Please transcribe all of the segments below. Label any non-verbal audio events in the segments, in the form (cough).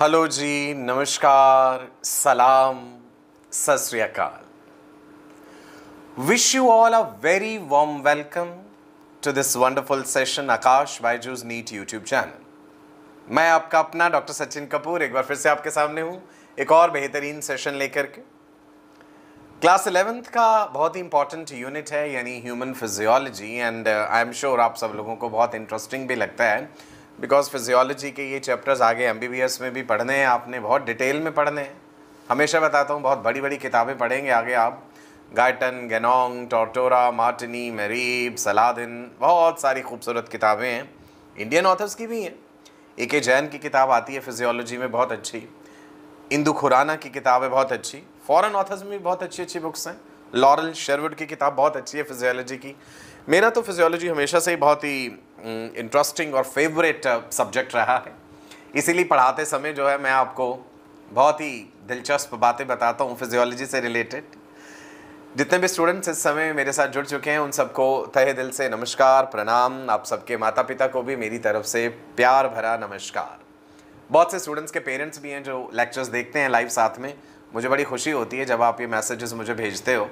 Hello जी नमस्कार सलाम सत wish you all a very warm welcome to this wonderful session Aakash Byju's NEET YouTube channel मैं आपका अपना डॉक्टर सचिन कपूर एक बार फिर से आपके सामने हूँ एक और बेहतरीन सेशन लेकर के क्लास इलेवेंथ का बहुत ही इंपॉर्टेंट यूनिट है यानी human physiology and I am sure आप सब लोगों को बहुत इंटरेस्टिंग भी लगता है बिकॉज फिजियोलॉजी के ये चैप्टर्स आगे एम में भी पढ़ने हैं आपने बहुत डिटेल में पढ़ने हैं हमेशा बताता हूँ बहुत बड़ी बड़ी किताबें पढ़ेंगे आगे आप गाइटन गेनोंग टोटोरा मार्टिनी मेरीब सलादिन बहुत सारी खूबसूरत किताबें हैं इंडियन ऑथर्स की भी हैं ए के जैन की किताब आती है फिजियोलॉजी में बहुत अच्छी इंदु खुराना की किताब है बहुत अच्छी फ़ॉरन ऑथर्स में भी बहुत अच्छी अच्छी बुक्स हैं लॉरल शेरवुड की किताब बहुत अच्छी है फिजियोलॉजी की मेरा तो फिजियोलॉजी हमेशा से ही बहुत ही इंटरेस्टिंग हम्म, और फेवरेट सब्जेक्ट uh, रहा है इसीलिए पढ़ाते समय जो है मैं आपको बहुत ही दिलचस्प बातें बताता हूँ फिजियोलॉजी से रिलेटेड जितने भी स्टूडेंट्स इस समय मेरे साथ जुड़ चुके हैं उन सबको तहे दिल से नमस्कार प्रणाम आप सबके माता पिता को भी मेरी तरफ से प्यार भरा नमस्कार बहुत से स्टूडेंट्स के पेरेंट्स भी हैं जो लेक्चर्स देखते हैं लाइव साथ में मुझे बड़ी खुशी होती है जब आप ये मैसेजेस मुझे भेजते हो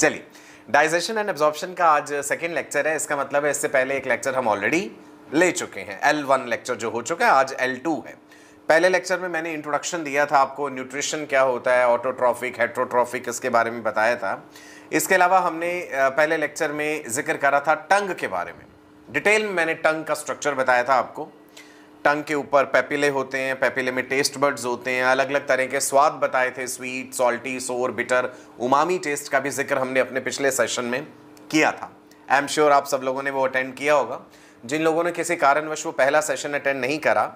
चलिए डाइजेशन एंड एब्जॉर्प्शन का आज सेकेंड लेक्चर है इसका मतलब है इससे पहले एक लेक्चर हम ऑलरेडी ले चुके हैं एल वन लेक्चर जो हो चुका है आज एल टू है पहले लेक्चर में मैंने इंट्रोडक्शन दिया था आपको न्यूट्रिशन क्या होता है ऑटोट्रॉफिक हेट्रोट्रॉफिक इसके बारे में बताया था इसके अलावा हमने पहले लेक्चर में जिक्र करा था टंग के बारे में डिटेल में मैंने टंग का स्ट्रक्चर बताया था आपको टंग के ऊपर पेपिले होते हैं पेपिले में टेस्ट बर्ड्स होते हैं अलग अलग तरह के स्वाद बताए थे sweet salty sour bitter umami taste का भी जिक्र हमने अपने पिछले सेशन में किया था आई एम श्योर आप सब लोगों ने वो अटेंड किया होगा जिन लोगों ने किसी कारणवश वो पहला सेशन अटेंड नहीं करा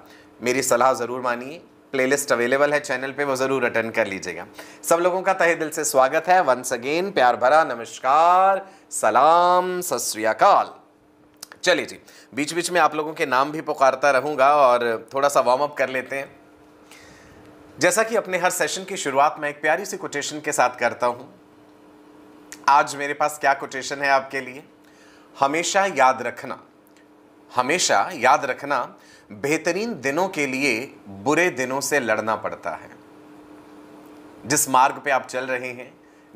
मेरी सलाह ज़रूर मानिए प्लेलिस्ट अवेलेबल है चैनल पे वो ज़रूर अटेंड कर लीजिएगा सब लोगों का तहे दिल से स्वागत है वंस अगेन प्यार भरा नमस्कार सलाम सत चलिए जी बीच बीच में आप लोगों के नाम भी पुकारता रहूंगा और थोड़ा सा वार्म अप कर लेते हैं जैसा कि अपने हर सेशन की शुरुआत मैं एक प्यारी सी कोटेशन के साथ करता हूं आज मेरे पास क्या कोटेशन है आपके लिए हमेशा याद रखना हमेशा याद रखना बेहतरीन दिनों के लिए बुरे दिनों से लड़ना पड़ता है जिस मार्ग पे आप चल रहे हैं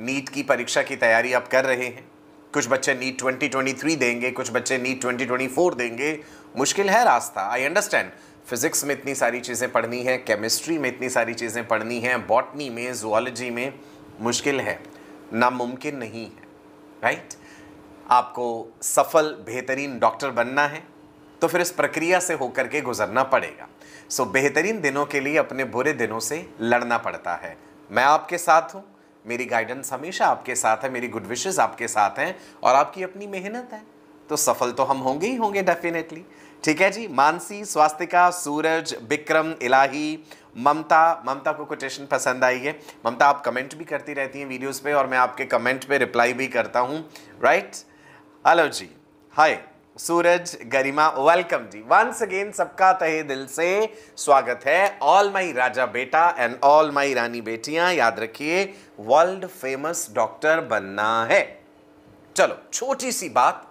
नीट की परीक्षा की तैयारी आप कर रहे हैं कुछ बच्चे नीट 2023 देंगे कुछ बच्चे नीट 2024 देंगे मुश्किल है रास्ता आई अंडरस्टैंड फिज़िक्स में इतनी सारी चीज़ें पढ़नी हैं केमिस्ट्री में इतनी सारी चीज़ें पढ़नी हैं बॉटनी में जोलॉजी में मुश्किल है नामुमकिन नहीं है राइट आपको सफल बेहतरीन डॉक्टर बनना है तो फिर इस प्रक्रिया से होकर के गुजरना पड़ेगा सो बेहतरीन दिनों के लिए अपने बुरे दिनों से लड़ना पड़ता है मैं आपके साथ हूँ मेरी गाइडेंस हमेशा आपके साथ है मेरी गुड विशेज़ आपके साथ हैं और आपकी अपनी मेहनत है तो सफल तो हम होंगे ही होंगे डेफिनेटली ठीक है जी मानसी स्वास्तिका सूरज विक्रम इलाही ममता ममता को कोटेशन पसंद आई है ममता आप कमेंट भी करती रहती हैं वीडियोस पे और मैं आपके कमेंट पे रिप्लाई भी करता हूँ राइट हेलो जी हाय सूरज गरिमा वेलकम जी वंस अगेन सबका तहे दिल से स्वागत है ऑल माई राजा बेटा एंड ऑल माई रानी बेटियां याद रखिए वर्ल्ड फेमस डॉक्टर बनना है चलो छोटी सी बात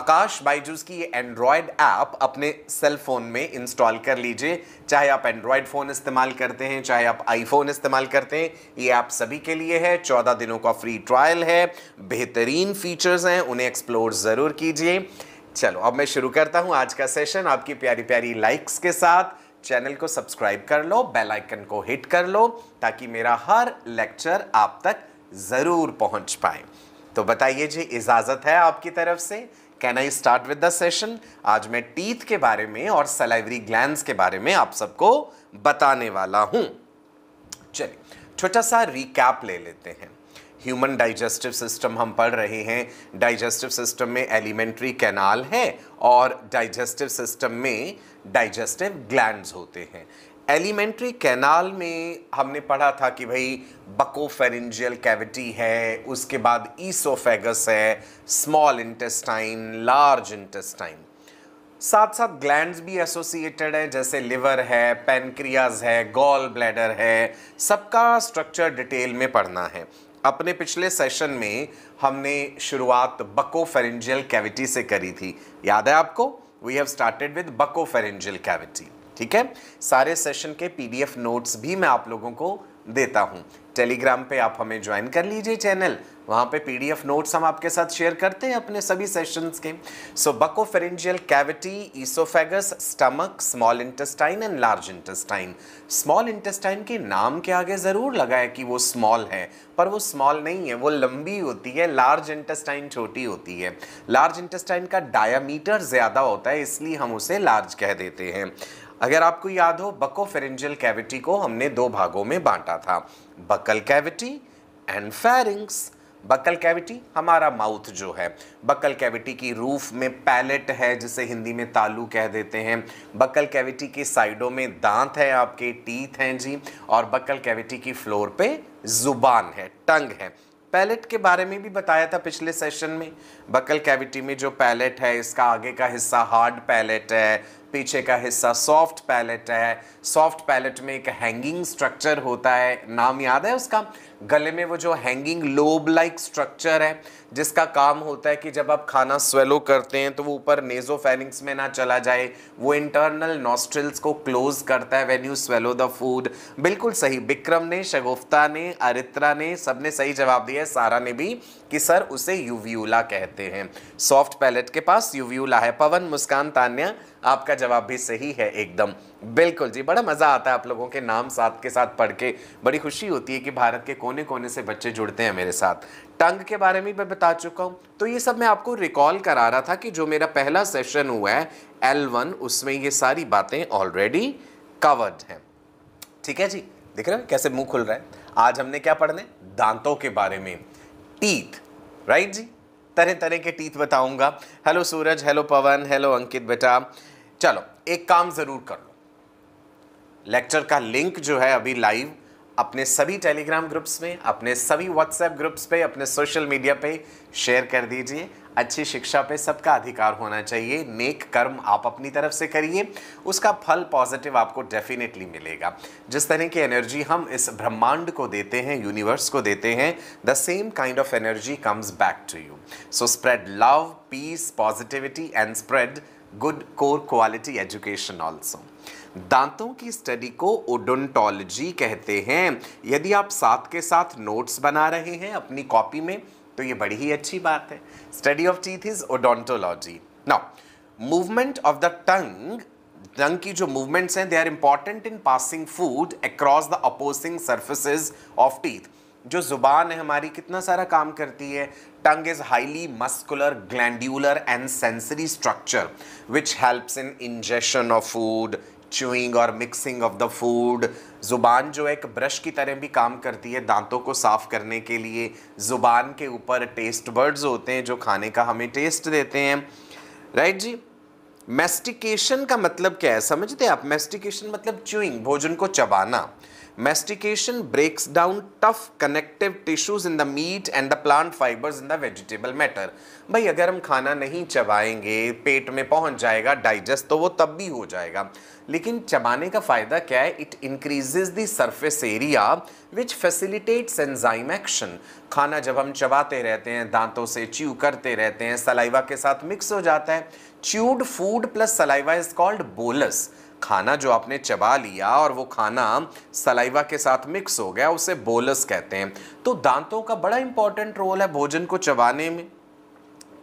आकाश बाइजूस की ये एंड्रॉयड ऐप अपने सेल फ़ोन में इंस्टॉल कर लीजिए चाहे आप एंड्रॉयड फ़ोन इस्तेमाल करते हैं चाहे आप आईफोन इस्तेमाल करते हैं ये ऐप सभी के लिए है चौदह दिनों का फ्री ट्रायल है बेहतरीन फीचर्स हैं उन्हें एक्सप्लोर ज़रूर कीजिए चलो अब मैं शुरू करता हूँ आज का सेशन आपकी प्यारी प्यारी लाइक्स के साथ चैनल को सब्सक्राइब कर लो बेल आइकन को हिट कर लो ताकि मेरा हर लेक्चर आप तक ज़रूर पहुँच पाए तो बताइए जी इजाज़त है आपकी तरफ से can I start with the session आज मैं टीथ के बारे में और सलाइवरी ग्लैंड के बारे में आप सबको बताने वाला हूँ चलिए छोटा सा रिकैप ले लेते हैं ह्यूमन डाइजेस्टिव सिस्टम हम पढ़ रहे हैं डाइजेस्टिव सिस्टम में एलिमेंट्री कैनाल है और डाइजेस्टिव सिस्टम में डाइजेस्टिव ग्लैंड्स होते हैं एलिमेंट्री कैनाल में हमने पढ़ा था कि भाई बकोफेरेंजियल कैविटी है उसके बाद ईसोफेगस है स्मॉल इंटेस्टाइन लार्ज इंटेस्टाइन साथ साथ ग्लैंड्स भी एसोसिएटेड हैं जैसे लिवर है पेनक्रियाज है गॉल ब्लैडर है सबका स्ट्रक्चर डिटेल में पढ़ना है अपने पिछले सेशन में हमने शुरुआत बको फेरेंजियल कैविटी से करी थी याद है आपको we have started with buccopharyngeal cavity ठीक है सारे सेशन के पीडीएफ नोट्स भी मैं आप लोगों को देता हूँ टेलीग्राम पे आप हमें ज्वाइन कर लीजिए चैनल वहाँ पे पीडीएफ नोट्स हम आपके साथ शेयर करते हैं अपने सभी सेशंस के so pharyngeal cavity oesophagus stomach small intestine and large intestine small intestine के नाम के आगे ज़रूर लगा है कि वो स्मॉल है पर वो स्मॉल नहीं है वो लंबी होती है लार्ज इंटेस्टाइन छोटी होती है लार्ज इंटेस्टाइन का डायामीटर ज़्यादा होता है इसलिए हम उसे लार्ज कह देते हैं अगर आपको याद हो बको फेरेंजियल कैविटी को हमने दो भागों में बांटा था buccal cavity and pharynx buccal cavity हमारा माउथ जो है बकल कैविटी की रूफ में पैलेट है जिसे हिंदी में तालू कह देते हैं बकल कैविटी की साइडों में दांत है आपके टीथ हैं जी और बकल कैविटी की फ्लोर पे जुबान है टंग है पैलेट के बारे में भी बताया था पिछले सेशन में बकल कैविटी में जो पैलेट है इसका आगे का हिस्सा हार्ड पैलेट है पीछे का हिस्सा सॉफ्ट पैलेट है सॉफ्ट पैलेट में एक हैंगिंग स्ट्रक्चर होता है नाम याद है उसका गले में वो जो हैंगिंग लोब लाइक स्ट्रक्चर है जिसका काम होता है कि जब आप खाना स्वेलो करते हैं तो वो ऊपर नेजो फैलिंग्स में ना चला जाए वो इंटरनल नॉस्ट्रिल्स को क्लोज करता है when you swallow the food बिल्कुल सही बिक्रम ने शगुफ्ता ने अरित्रा ने सबने सही जवाब दिया है सारा ने भी कि सर उसे यूव्यूला कहते हैं सॉफ्ट पैलेट के पास यूव्यूला है पवन मुस्कान तान्या आपका जवाब भी सही है एकदम बिल्कुल जी बड़ा मज़ा आता है आप लोगों के नाम साथ के साथ पढ़ के बड़ी खुशी होती है कि भारत के कोने कोने से बच्चे जुड़ते हैं मेरे साथ टंग के बारे में मैं बता चुका हूँ तो ये सब मैं आपको रिकॉल करा रहा था कि जो मेरा पहला सेशन हुआ है एल वन उसमें ये सारी बातें ऑलरेडी कवर्ड हैं ठीक है जी देख रहे हैं कैसे मुंह खुल रहा है आज हमने क्या पढ़ने दांतों के बारे में टीथ राइट जी तरह तरह के टीथ बताऊंगा hello Suraj hello Pawan hello Ankit बेटा चलो एक काम ज़रूर कर लो लेक्चर का लिंक जो है अभी लाइव अपने सभी टेलीग्राम ग्रुप्स में अपने सभी व्हाट्सएप ग्रुप्स पे अपने सोशल मीडिया पे शेयर कर दीजिए अच्छी शिक्षा पे सबका अधिकार होना चाहिए नेक कर्म आप अपनी तरफ से करिए उसका फल पॉजिटिव आपको डेफिनेटली मिलेगा जिस तरह की एनर्जी हम इस ब्रह्मांड को देते हैं यूनिवर्स को देते हैं the same kind of energy comes back to you so spread love peace positivity and spread good core quality education also दांतों की स्टडी को ओडोंटोलॉजी कहते हैं यदि आप साथ के साथ नोट्स बना रहे हैं अपनी कॉपी में तो ये बड़ी ही अच्छी बात है study of teeth is odontology now movement of the tongue tongue की जो मूवमेंट्स हैं they are important in passing food across the opposing surfaces of teeth जो जुबान है हमारी कितना सारा काम करती है tongue is highly muscular glandular and sensory structure which helps in ingestion of food chewing और मिक्सिंग ऑफ द फूड ज़ुबान जो एक ब्रश की तरह भी काम करती है दांतों को साफ़ करने के लिए ज़ुबान के ऊपर टेस्ट बर्ड्स होते हैं जो खाने का हमें टेस्ट देते हैं राइट जी मेस्टिकेशन का मतलब क्या है समझते हैं आप मेस्टिकेशन मतलब च्यूइंग भोजन को चबाना Mastication breaks down tough connective tissues in the meat and the plant fibers in the vegetable matter. भाई अगर हम खाना नहीं चबाएंगे पेट में पहुंच जाएगा डाइजेस्ट तो वो तब भी हो जाएगा लेकिन चबाने का फ़ायदा क्या है it increases the surface area which facilitates enzyme action खाना जब हम चबाते रहते हैं दांतों से च्यू करते रहते हैं सलाइवा के साथ मिक्स हो जाता है chewed food plus saliva is called bolus खाना जो आपने चबा लिया और वो खाना सलाइवा के साथ मिक्स हो गया उसे बोलस कहते हैं तो दांतों का बड़ा इंपॉर्टेंट रोल है भोजन को चबाने में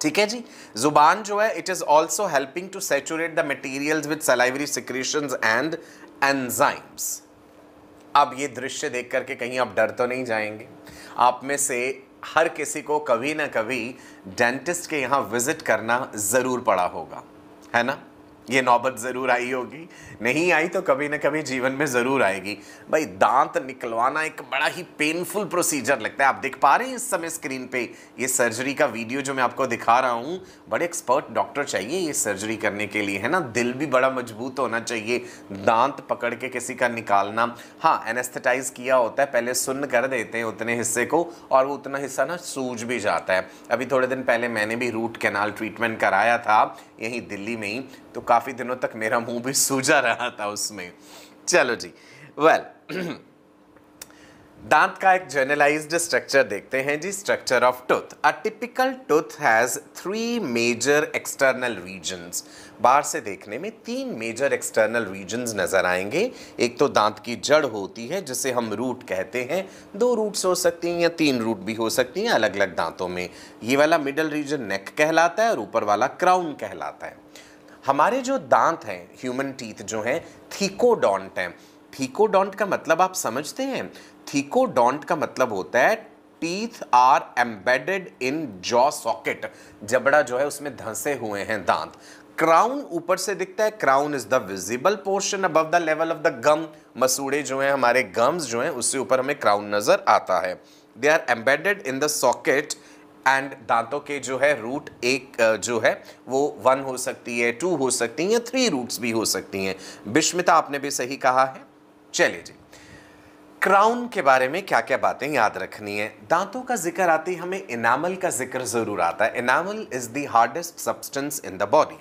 ठीक है जी जुबान जो है it is also helping to saturate the material with salivary secretion and enzymes अब ये दृश्य देख करके कहीं आप डर तो नहीं जाएंगे आप में से हर किसी को कभी ना कभी डेंटिस्ट के यहाँ विजिट करना ज़रूर पड़ा होगा है ना ये नौबत ज़रूर आई होगी नहीं आई तो कभी ना कभी जीवन में ज़रूर आएगी भाई दांत निकलवाना एक बड़ा ही पेनफुल प्रोसीजर लगता है आप देख पा रहे हैं इस समय स्क्रीन पे ये सर्जरी का वीडियो जो मैं आपको दिखा रहा हूँ बड़े एक्सपर्ट डॉक्टर चाहिए ये सर्जरी करने के लिए है ना दिल भी बड़ा मजबूत होना चाहिए दांत पकड़ के किसी का निकालना हाँ एनेस्थेटाइज किया होता है पहले सुन्न कर देते हैं उतने हिस्से को और वो उतना हिस्सा ना सूझ भी जाता है अभी थोड़े दिन पहले मैंने भी रूट कैनाल ट्रीटमेंट कराया था यहीं दिल्ली में ही तो काफ़ी दिनों तक मेरा मुंह भी सूजा रहा था उसमें चलो जी वेल (clears throat) दांत का एक जर्नलाइज स्ट्रक्चर देखते हैं जी structure of tooth a typical tooth has three major external regions बाहर से देखने में तीन मेजर एक्सटर्नल रीजन्स नज़र आएंगे एक तो दांत की जड़ होती है जिसे हम रूट कहते हैं दो रूट्स हो सकती हैं या तीन रूट भी हो सकती हैं अलग अलग दांतों में ये वाला मिडल रीजन नेक कहलाता है और ऊपर वाला क्राउन कहलाता है हमारे जो दांत हैं ह्यूमन टीथ जो हैं थीकोडोंट हैं थीकोडोंट का मतलब आप समझते हैं थीकोडोंट का मतलब होता है teeth are embedded in jaw socket जबड़ा जो है उसमें धंसे हुए हैं दांत क्राउन ऊपर से दिखता है crown is the visible portion above the level of the gum मसूड़े जो हैं हमारे गम्स जो हैं उससे ऊपर हमें क्राउन नज़र आता है they are embedded in the socket and दांतों के जो है रूट एक जो है वो वन हो सकती है टू हो सकती है या थ्री रूट्स भी हो सकती हैं विस्मिता आपने भी सही कहा है चले जी क्राउन के बारे में क्या क्या बातें याद रखनी है दांतों का जिक्र आते ही हमें इनामल का जिक्र ज़रूर आता है enamel is the hardest substance in the body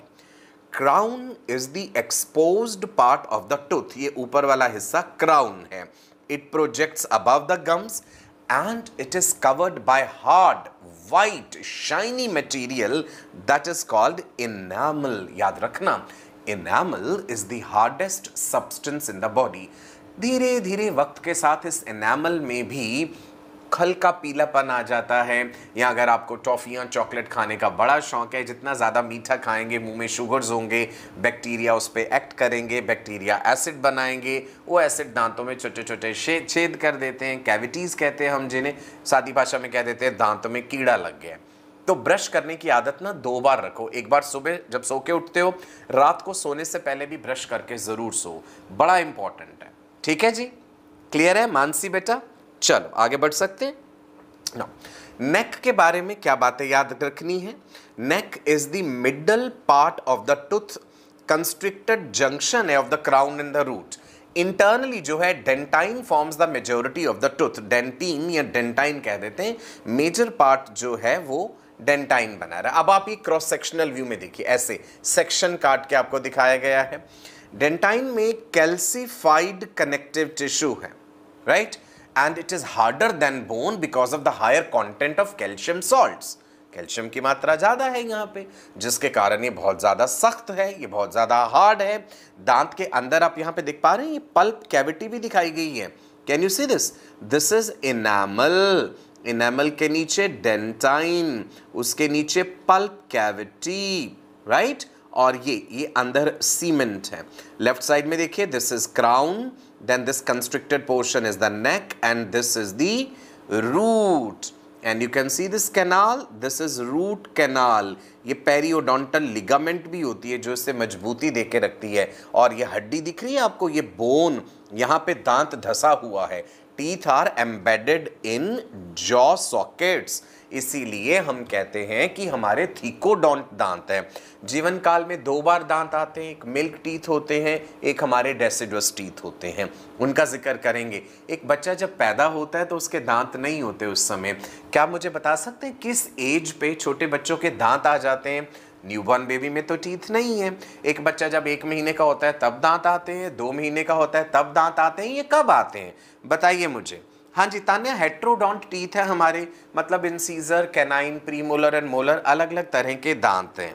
crown is the exposed part of the tooth ये ऊपर वाला हिस्सा क्राउन है it projects above the gums and it is covered by hard white shiny material that is called enamel याद रखना enamel is the hardest substance in the body धीरे धीरे वक्त के साथ इस इनैमल में भी हल्का पीलापन आ जाता है या अगर आपको टॉफ़ियाँ चॉकलेट खाने का बड़ा शौक है जितना ज़्यादा मीठा खाएंगे मुंह में शुगर्स होंगे बैक्टीरिया उस पर एक्ट करेंगे बैक्टीरिया एसिड बनाएंगे वो एसिड दांतों में छोटे छोटे छेद कर देते हैं कैविटीज़ कहते हैं हम जिन्हें सादी भाषा में कह देते हैं दांतों में कीड़ा लग गया तो ब्रश करने की आदत ना दो बार रखो एक बार सुबह जब सो के उठते हो रात को सोने से पहले भी ब्रश करके ज़रूर सो बड़ा इंपॉर्टेंट है ठीक है जी क्लियर है मानसी बेटा चलो आगे बढ़ सकते हैं ना नेक के बारे में क्या बातें याद रखनी है neck is the middle part of the tooth constricted junction है of the crown and the root internally जो है dentine forms the majority of the tooth dentine या डेंटाइन कह देते हैं मेजर पार्ट जो है वो डेंटाइन बना रहा है अब आप ये क्रॉस सेक्शनल व्यू में देखिए ऐसे सेक्शन काट के आपको दिखाया गया है डेंटाइन में कैल्सीफाइड कनेक्टिव टिश्यू है right right? And it is harder than bone because of the higher content of calcium salt calcium की मात्रा ज़्यादा है यहाँ पे जिसके कारण ये बहुत ज़्यादा सख्त है ये बहुत ज़्यादा हार्ड है दांत के अंदर आप यहाँ पे देख पा रहे हैं ये पल्प कैविटी भी दिखाई गई है can you see this this is enamel enamel के नीचे डेंटाइन उसके नीचे पल्प कैविटी राइट और ये ये अंदर सीमेंट है लेफ्ट साइड में देखिए this is crown then this constricted portion is the neck and this is the root and you can see this canal this is root canal ये periodontal ligament भी होती है जो इसे मजबूती दे के रखती है और ये हड्डी दिख रही है आपको ये बोन यहाँ पे दांत धसा हुआ है teeth are embedded in jaw sockets इसीलिए हम कहते हैं कि हमारे थीकोडोंट दांत हैं जीवन काल में दो बार दांत आते हैं एक मिल्क टीथ होते हैं एक हमारे डेसिडस टीथ होते हैं उनका जिक्र करेंगे एक बच्चा जब पैदा होता है तो उसके दांत नहीं होते उस समय क्या मुझे बता सकते हैं किस एज पे छोटे बच्चों के दांत आ जाते हैं न्यूबॉर्न बेबी में तो टीथ नहीं है एक बच्चा जब एक महीने का होता है तब दांत आते हैं दो महीने का होता है तब दांत आते हैं ये कब आते हैं बताइए मुझे हाँ जी तान्या हेट्रोडोंट टीथ है हमारे मतलब incisor canine premolar and molar अलग अलग तरह के दांत हैं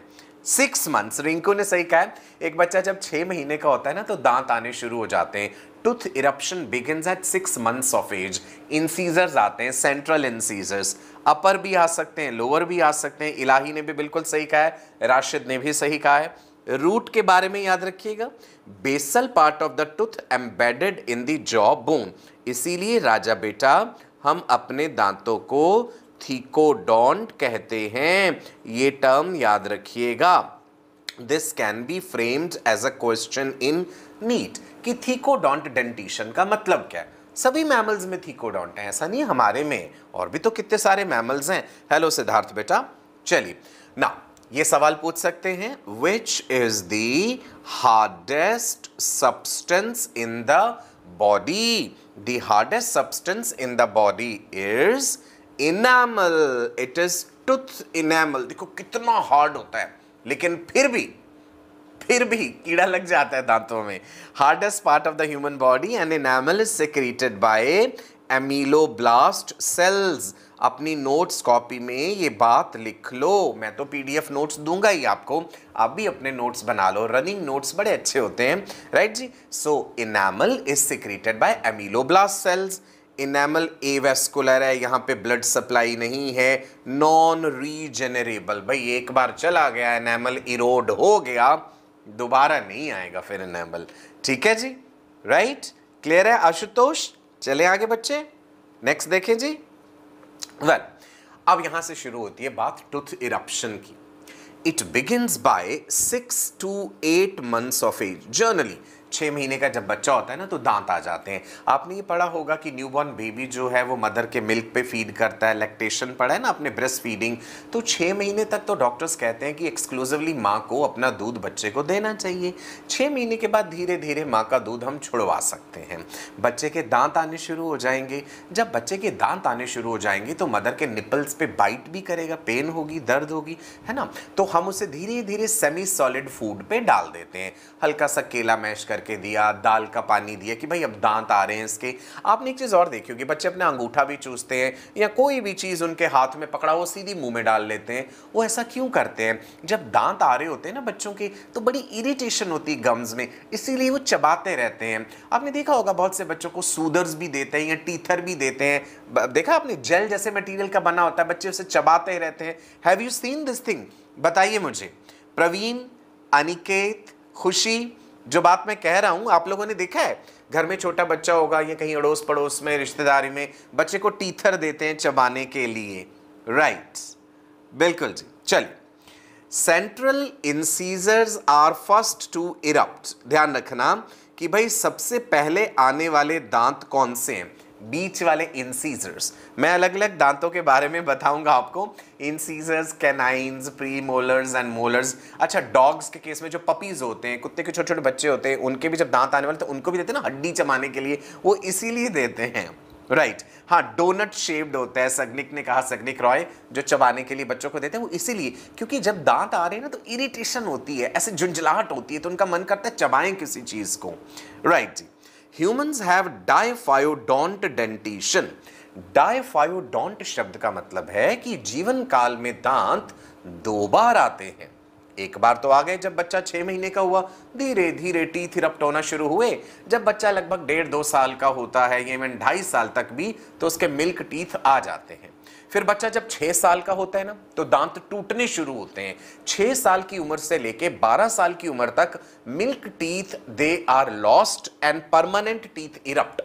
सिक्स मंथ्स रिंकू ने सही कहा एक बच्चा जब छः महीने का होता है ना तो दांत आने शुरू हो जाते हैं tooth eruption begins at six months of age incisors आते हैं सेंट्रल इंसीजर्स अपर भी आ सकते हैं लोअर भी आ सकते हैं इलाही ने भी बिल्कुल सही कहा है राशिद ने भी सही कहा है रूट के बारे में याद रखिएगा basal part of the tooth embedded in the jaw bone इसीलिए राजा बेटा हम अपने दांतों को थीकोडोंट कहते हैं ये टर्म याद रखिएगा this can be framed as a question in NEET कि थीकोडोंट डेंटिशन का मतलब क्या है सभी मैमल्स में थीकोडोंट है ऐसा नहीं हमारे में और भी तो कितने सारे मैमल्स हैं हेलो सिद्धार्थ बेटा चलिए ना ये सवाल पूछ सकते हैं which is the hardest substance in the body the hardest substance in the body is enamel it is tooth enamel देखो कितना हार्ड होता है लेकिन फिर भी फिर भी कीड़ा लग जाता है दांतों में hardest part of the human body and enamel is secreted by blast cells अपनी नोट्स कॉपी में ये बात लिख लो मैं तो पीडीएफ नोट्स दूंगा ही आपको आप भी अपने नोट्स बना लो रनिंग नोट्स बड़े अच्छे होते हैं राइट जी so enamel is secreted by ameloblast cells enamel avascular है यहाँ पे ब्लड सप्लाई नहीं है नॉन रीजनरेबल भाई एक बार चला गया इनामल इरोड हो गया दोबारा नहीं आएगा फिर इनामल ठीक है जी राइट right? क्लियर है आशुतोष चले आगे बच्चे नेक्स्ट देखें जी वेल अब यहां से शुरू होती है बात टूथ इरप्शन की it begin by six to eight months of age generally छः महीने का जब बच्चा होता है ना तो दांत आ जाते हैं आपने ये पढ़ा होगा कि न्यूबॉर्न बेबी जो है वो मदर के मिल्क पे फीड करता है लैक्टेशन पढ़ा है ना अपने ब्रेस्ट फीडिंग तो छः महीने तक तो डॉक्टर्स कहते हैं कि एक्सक्लूसिवली माँ को अपना दूध बच्चे को देना चाहिए छः महीने के बाद धीरे धीरे माँ का दूध हम छुड़वा सकते हैं बच्चे के दांत आने शुरू हो जाएंगे जब बच्चे के दांत आने शुरू हो जाएंगे तो मदर के निपल्स पे बाइट भी करेगा पेन होगी दर्द होगी है ना तो हम उसे धीरे धीरे सेमी सॉलिड फूड पे डाल देते हैं हल्का सा केला मैश कर करके दिया दाल का पानी दिया कि भाई अब दांत आ रहे हैं इसके आपने एक चीज़ और देखी होगी बच्चे अपना अंगूठा भी चूसते हैं या कोई भी चीज़ उनके हाथ में पकड़ा वो सीधी मुंह में डाल लेते हैं वो ऐसा क्यों करते हैं जब दांत आ रहे होते हैं ना बच्चों के तो बड़ी इरीटेशन होती है गम्स में इसीलिए वो चबाते रहते हैं आपने देखा होगा बहुत से बच्चों को सूदर्स भी देते हैं या टीथर भी देते हैं देखा आपने जेल जैसे मटीरियल का बना होता है बच्चे उसे चबाते रहते हैं have you seen this thing बताइए मुझे प्रवीण अनिकेत खुशी जो बात मैं कह रहा हूँ आप लोगों ने देखा है घर में छोटा बच्चा होगा या कहीं अड़ोस पड़ोस में रिश्तेदारी में बच्चे को टीथर देते हैं चबाने के लिए राइट बिल्कुल जी चलिए central incisors are first to erupt ध्यान रखना कि भाई सबसे पहले आने वाले दांत कौन से हैं बीच वाले इंसीजर्स मैं अलग अलग दांतों के बारे में बताऊंगा आपको incisors canines premolars and molars अच्छा डॉग्स के केस में जो पपीज़ होते हैं कुत्ते के छोटे छोटे बच्चे होते हैं उनके भी जब दांत आने वाले तो उनको भी देते हैं ना हड्डी चमाने के लिए वो इसीलिए देते हैं राइट right. हाँ डोनट शेप्ड होता है सगनिक ने कहा सगनिक रॉय जो चबाने के लिए बच्चों को देते हैं वो इसीलिए क्योंकि जब दांत आ रहे हैं ना तो इरिटेशन होती है ऐसे झुंझलाहट होती है तो उनका मन करता है चबाएं किसी चीज़ को right right. Humans have diphyodont dentition diphyodont शब्द का मतलब है कि जीवन काल में दांत दो बार आते हैं एक बार तो आ गए जब बच्चा छह महीने का हुआ धीरे धीरे टीथ इरप्ट होना शुरू हुए जब बच्चा लगभग डेढ़ दो साल का होता है ये ढाई साल तक भी तो उसके मिल्क टीथ आ जाते हैं फिर बच्चा जब छः साल का होता है ना तो दांत टूटने शुरू होते हैं छः साल की उम्र से लेके बारह साल की उम्र तक milk teeth they are lost and permanent teeth erupt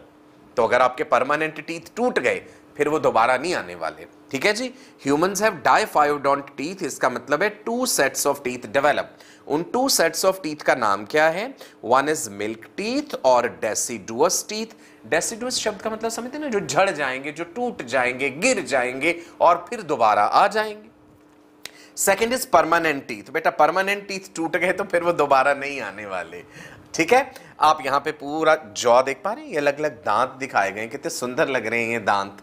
तो अगर आपके परमानेंट टीथ टूट गए फिर वो दोबारा नहीं आने वाले ठीक है जी ह्यूमंस हैव डाइफायोडोंट टीथ इसका मतलब है two sets of teeth develop उन टू सेट्स ऑफ टीथ का नाम क्या है वन इज मिल्क टीथ और डेसीडुअस टीथ डेसीडुअस शब्द का मतलब समझते ना जो झड़ जाएंगे जो टूट जाएंगे गिर जाएंगे और फिर दोबारा आ जाएंगे सेकेंड इज परमानेंट टीथ बेटा परमानेंट टीथ टूट गए तो फिर वो दोबारा नहीं आने वाले ठीक है आप यहां पे पूरा जॉ देख पा रहे हैं ये अलग अलग दांत दिखाए गए कितने सुंदर लग रहे हैं ये दांत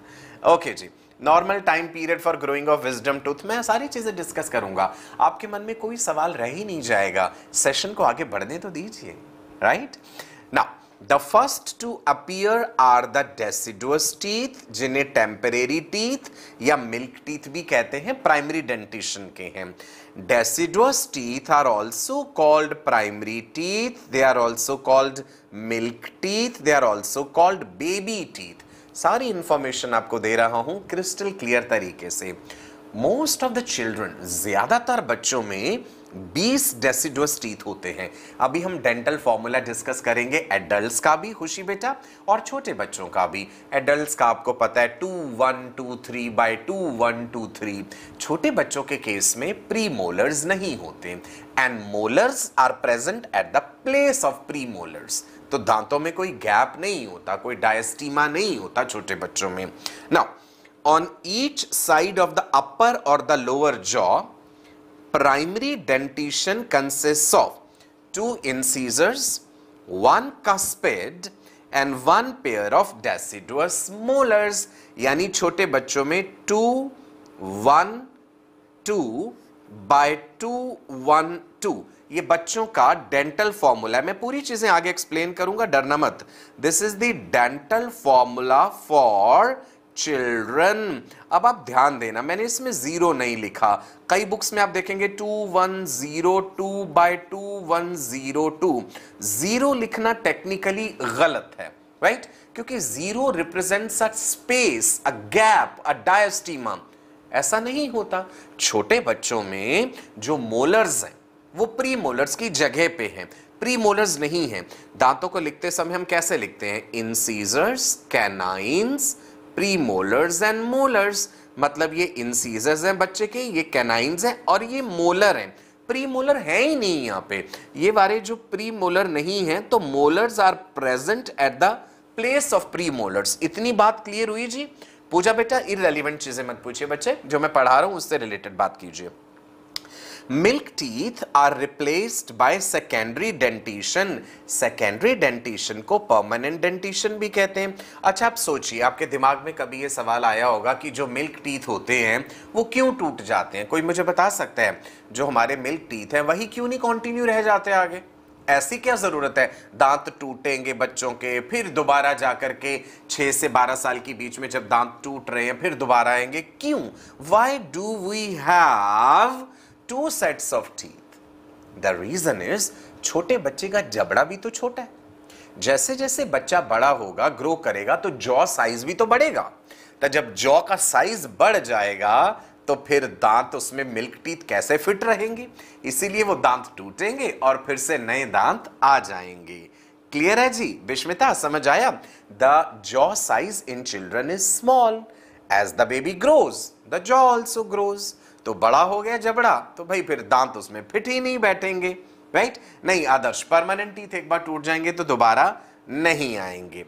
ओके जी normal time period for growing of wisdom tooth मैं सारी चीजें डिस्कस करूंगा आपके मन में कोई सवाल रह ही नहीं जाएगा सेशन को आगे बढ़ने तो दीजिए राइट ना the first to appear are the deciduous teeth जिन्हें टेम्परेरी टीथ या मिल्क टीथ भी कहते हैं प्राइमरी डेंटिशन के हैं deciduous teeth are also called primary teeth they are also called milk teeth they are also called baby teeth सारी information आपको दे रहा हूं क्रिस्टल क्लियर तरीके से मोस्ट ऑफ द चिल्ड्रन ज्यादातर बच्चों में 20 डेसिडुअस टीथ होते हैं अभी हम डेंटल फॉर्मूला डिस्कस करेंगे एडल्ट्स का भी खुशी बेटा और छोटे बच्चों का भी एडल्ट्स का आपको पता है two one two three by two one two three छोटे बच्चों के केस में प्री मोलर्स नहीं होते and molars are present at the place of premolars तो दांतों में कोई गैप नहीं होता कोई डायस्टीमा नहीं होता छोटे बच्चों में ना on each side of the upper और the lower jaw primary dentition consist of two incisors one cuspid and one pair of deciduous molars यानी छोटे बच्चों में two one two by two one two ये बच्चों का डेंटल फॉर्मूला मैं पूरी चीजें आगे एक्सप्लेन करूंगा डरना मत this is the dental formula for children अब आप ध्यान देना मैंने इसमें जीरो नहीं लिखा कई बुक्स में आप देखेंगे two one zero two by two one zero two zero लिखना टेक्निकली गलत है राइट right? क्योंकि zero represents a space a gap a diastema ऐसा नहीं होता छोटे बच्चों में जो मोलर्स हैं वो प्री मोलर्स की जगह पे हैं प्री मोलर्स नहीं हैं दांतों को लिखते समय हम कैसे लिखते हैं incisors canines premolars and molars मतलब ये इनसीजर्स हैं बच्चे के ये कैनाइंस हैं और ये मोलर हैं प्री मोलर है ही नहीं यहाँ पे ये वाले जो प्री मोलर नहीं हैं तो molars are present at the place of premolars इतनी बात क्लियर हुई जी पूजा बेटा इरेलीवेंट चीज़ें मत पूछिए बच्चे जो मैं पढ़ा रहा हूँ उससे रिलेटेड बात कीजिए milk teeth are replaced by secondary dentition. Secondary dentition को permanent dentition भी कहते हैं अच्छा आप सोचिए आपके दिमाग में कभी ये सवाल आया होगा कि जो मिल्क टीथ होते हैं वो क्यों टूट जाते हैं कोई मुझे बता सकता है जो हमारे मिल्क टीथ हैं वही क्यों नहीं कॉन्टिन्यू रह जाते आगे ऐसी क्या ज़रूरत है दांत टूटेंगे बच्चों के फिर दोबारा जा कर के छः से बारह साल के बीच में जब दांत टूट रहे हैं फिर दोबारा आएंगे क्यों why do we have two sets of teeth the reason is छोटे बच्चे का जबड़ा भी तो छोटा है जैसे जैसे बच्चा बड़ा होगा ग्रो करेगा तो जॉ साइज भी तो बढ़ेगा तो जब जॉ का साइज बढ़ जाएगा तो फिर दांत उसमें मिल्क टीथ कैसे फिट रहेंगे इसीलिए वो दांत टूटेंगे और फिर से नए दांत आ जाएंगे क्लियर है जी विश्मिता समझ आया the jaw size in children is small as the baby grows the jaw also grows तो बड़ा हो गया जबड़ा तो भाई फिर दांत उसमें फिट ही नहीं बैठेंगे राइट नहीं आदर्श परमानेंट टीथ एक बार टूट जाएंगे तो दोबारा नहीं आएंगे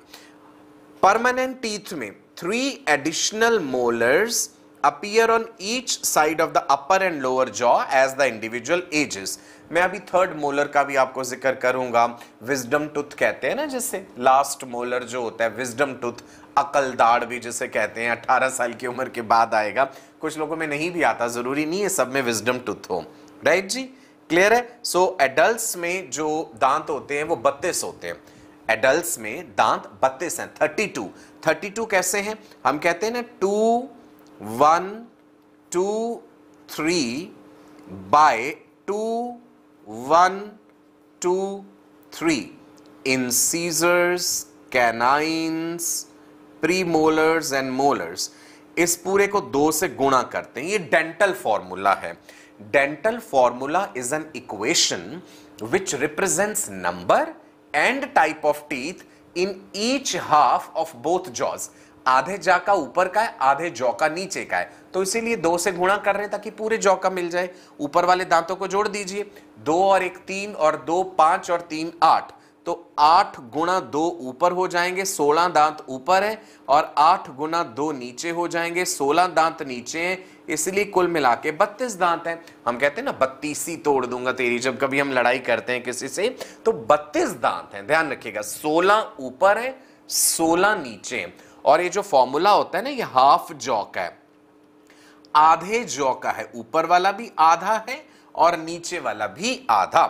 परमानेंट टीथ में three additional molars appear on each side of the upper and lower jaw as the individual ages मैं अभी थर्ड मोलर का भी आपको जिक्र करूंगा विजडम टूथ कहते हैं ना जिससे लास्ट मोलर जो होता है विजडम टूथ अकल दाड़ भी जिसे कहते हैं अठारह साल की उम्र के बाद आएगा कुछ लोगों में नहीं भी आता ज़रूरी नहीं है सब में विजडम टूथ हो राइट जी क्लियर है सो so, एडल्ट में जो दांत होते हैं वो बत्तीस होते हैं एडल्ट में दांत बत्तीस हैं थर्टी टू थर्टी टू कैसे हैं हम कहते हैं ना two one two three by two one two three incisors canines premolars and molars इस पूरे को दो से गुणा करते हैं ये डेंटल फॉर्मूला है dental formula is an equation which represents number and type of teeth in each half of both jaws आधे जा का ऊपर का है आधे जौ का नीचे का है तो इसीलिए दो से गुणा कर रहे हैं ताकि पूरे जौ का मिल जाए ऊपर वाले दांतों को जोड़ दीजिए दो और एक तीन और दो पांच और तीन आठ तो आठ गुणा दो ऊपर हो जाएंगे सोलह दांत ऊपर है और आठ गुणा दो नीचे हो जाएंगे सोलह दांत नीचे हैं इसलिए कुल मिला के बत्तीस दांत हैं हम कहते हैं ना ही तोड़ दूंगा तेरी जब कभी हम लड़ाई करते हैं किसी से तो बत्तीस दांत हैं ध्यान रखिएगा सोलह ऊपर है सोलह नीचे है। और ये जो फॉर्मूला होता है ना ये हाफ जॉ का है आधे जॉ का है ऊपर वाला भी आधा है और नीचे वाला भी आधा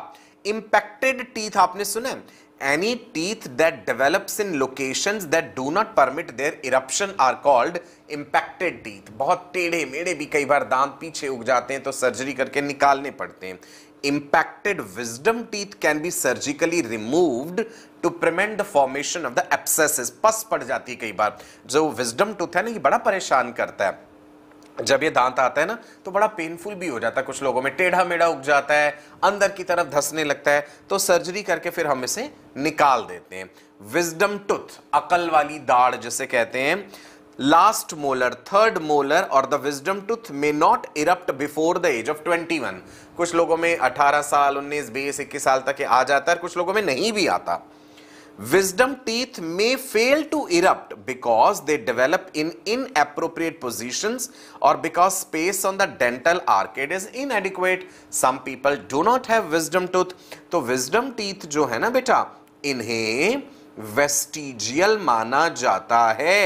इंपेक्टेड टीथ आपने सुना है any teeth that develops in locations that do not permit their eruption are called impacted teeth बहुत टेढ़े मेढ़े भी कई बार दांत पीछे उग जाते हैं तो सर्जरी करके निकालने पड़ते हैं impacted wisdom teeth can be surgically removed to prevent the formation of the abscesses पस पड़ जाती है कई बार जो wisdom tooth है ना ये बड़ा परेशान करता है जब ये दांत आता है ना तो बड़ा पेनफुल भी हो जाता है कुछ लोगों में टेढ़ा मेढ़ा उग जाता है अंदर की तरफ धसने लगता है तो सर्जरी करके फिर हम इसे निकाल देते हैं विजडम टूथ अकल वाली दाढ़ जिसे कहते हैं लास्ट मोलर थर्ड मोलर और the wisdom tooth may not erupt before the age of one कुछ लोगों में अठारह साल उन्नीस बीस इक्कीस साल तक आ जाता है कुछ लोगों में नहीं भी आता wisdom teeth may fail to erupt because they develop in inappropriate position और because space on the dental arcade is inadequate some people do not have wisdom tooth तो विजडम टीथ जो है ना बेटा इन्हें vestigial माना जाता है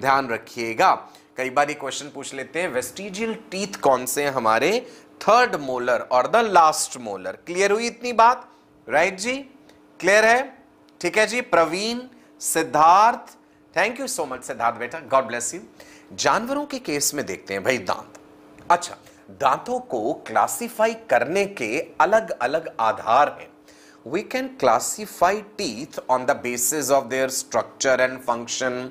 ध्यान रखिएगा कई बार ये क्वेश्चन पूछ लेते हैं वेस्टिजियल टीथ कौन से हैं हमारे थर्ड मोलर और द लास्ट मोलर क्लियर हुई इतनी बात राइट right जी क्लियर है ठीक है जी Praveen Siddharth thank you so much Siddharth बेटा गॉड ब्लेस यू जानवरों के केस में देखते हैं भाई दांत अच्छा दांतों को क्लासिफाई करने के अलग अलग आधार हैं we can classify teeth on the basis of their structure and function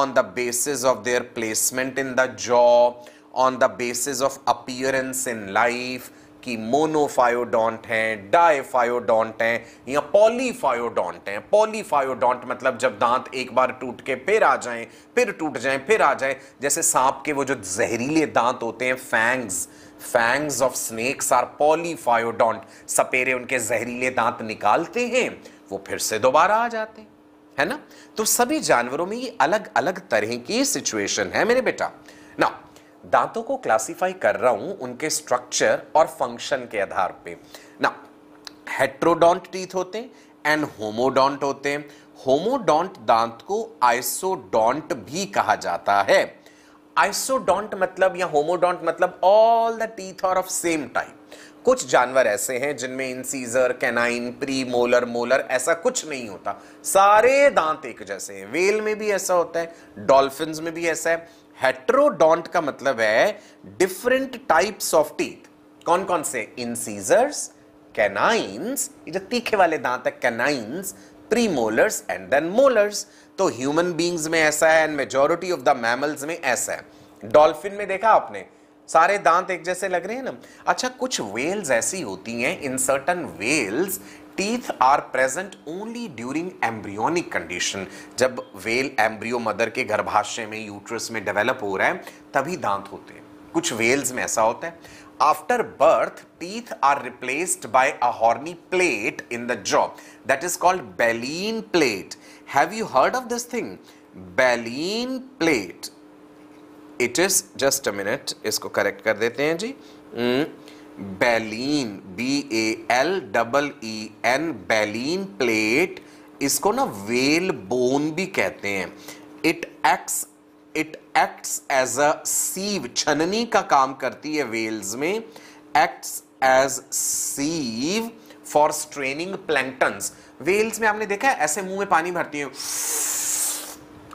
on the basis of their placement in the jaw on the basis of appearance in life कि मोनोफायोडोंट हैं डायफायोडोंट हैं या पॉलीफायोडोंट हैं पॉलीफायोडोंट मतलब जब दांत एक बार टूट के फिर आ जाएं फिर टूट जाएं फिर आ जाएं जैसे सांप के वो जो जहरीले दांत होते हैं fangs fangs of snakes are polyphyodont सपेरे उनके जहरीले दांत निकालते हैं वो फिर से दोबारा आ जाते हैं है ना तो सभी जानवरों में ये अलग अलग तरह की सिचुएशन है मेरे बेटा ना दांतों को क्लासिफाई कर रहा हूं उनके स्ट्रक्चर और फंक्शन के आधार पे ना हेट्रोडोंट टीथ होते हैं एंड होमोडोंट होते हैं होमोडोंट दांत को आइसोडोंट भी कहा जाता है आइसोडोंट मतलब या होमोडोंट मतलब all the teeth are of same type कुछ जानवर ऐसे हैं जिनमें incisor canine premolar molar ऐसा कुछ नहीं होता सारे दांत एक जैसे हैं वेल में भी ऐसा होता है डॉल्फिन में भी ऐसा है हेट्रोडोंट का मतलब है डिफरेंट टाइप्स ऑफ टीथ कौन कौन से इनसीजर्स कैनाइंस ये जो तीखे वाले दांत है canines molars and then molars तो ह्यूमन बींग्स में ऐसा है and majority of the mammals में ऐसा है डॉल्फिन में देखा आपने सारे दांत एक जैसे लग रहे हैं ना अच्छा कुछ वेल्स ऐसी होती हैं in certain whales teeth are present only during embryonic condition जब वेल एम्ब्रियो मदर के गर्भाशय में यूट्रस में डेवलप हो रहा है तभी दांत होते हैं कुछ वेल्स में ऐसा होता है after birth teeth are replaced by a horny plate in the job that is called baleen plate have you heard of this thing baleen plate it is just a minute इसको correct कर देते हैं जी hmm. Baleen e B A L double E N baleen plate इसको ना whale bone भी कहते हैं it ex it acts as a sieve छननी का काम करती है वेल्स में acts as sieve for straining planktons whales में आपने देखा है ऐसे मुंह में पानी भरती है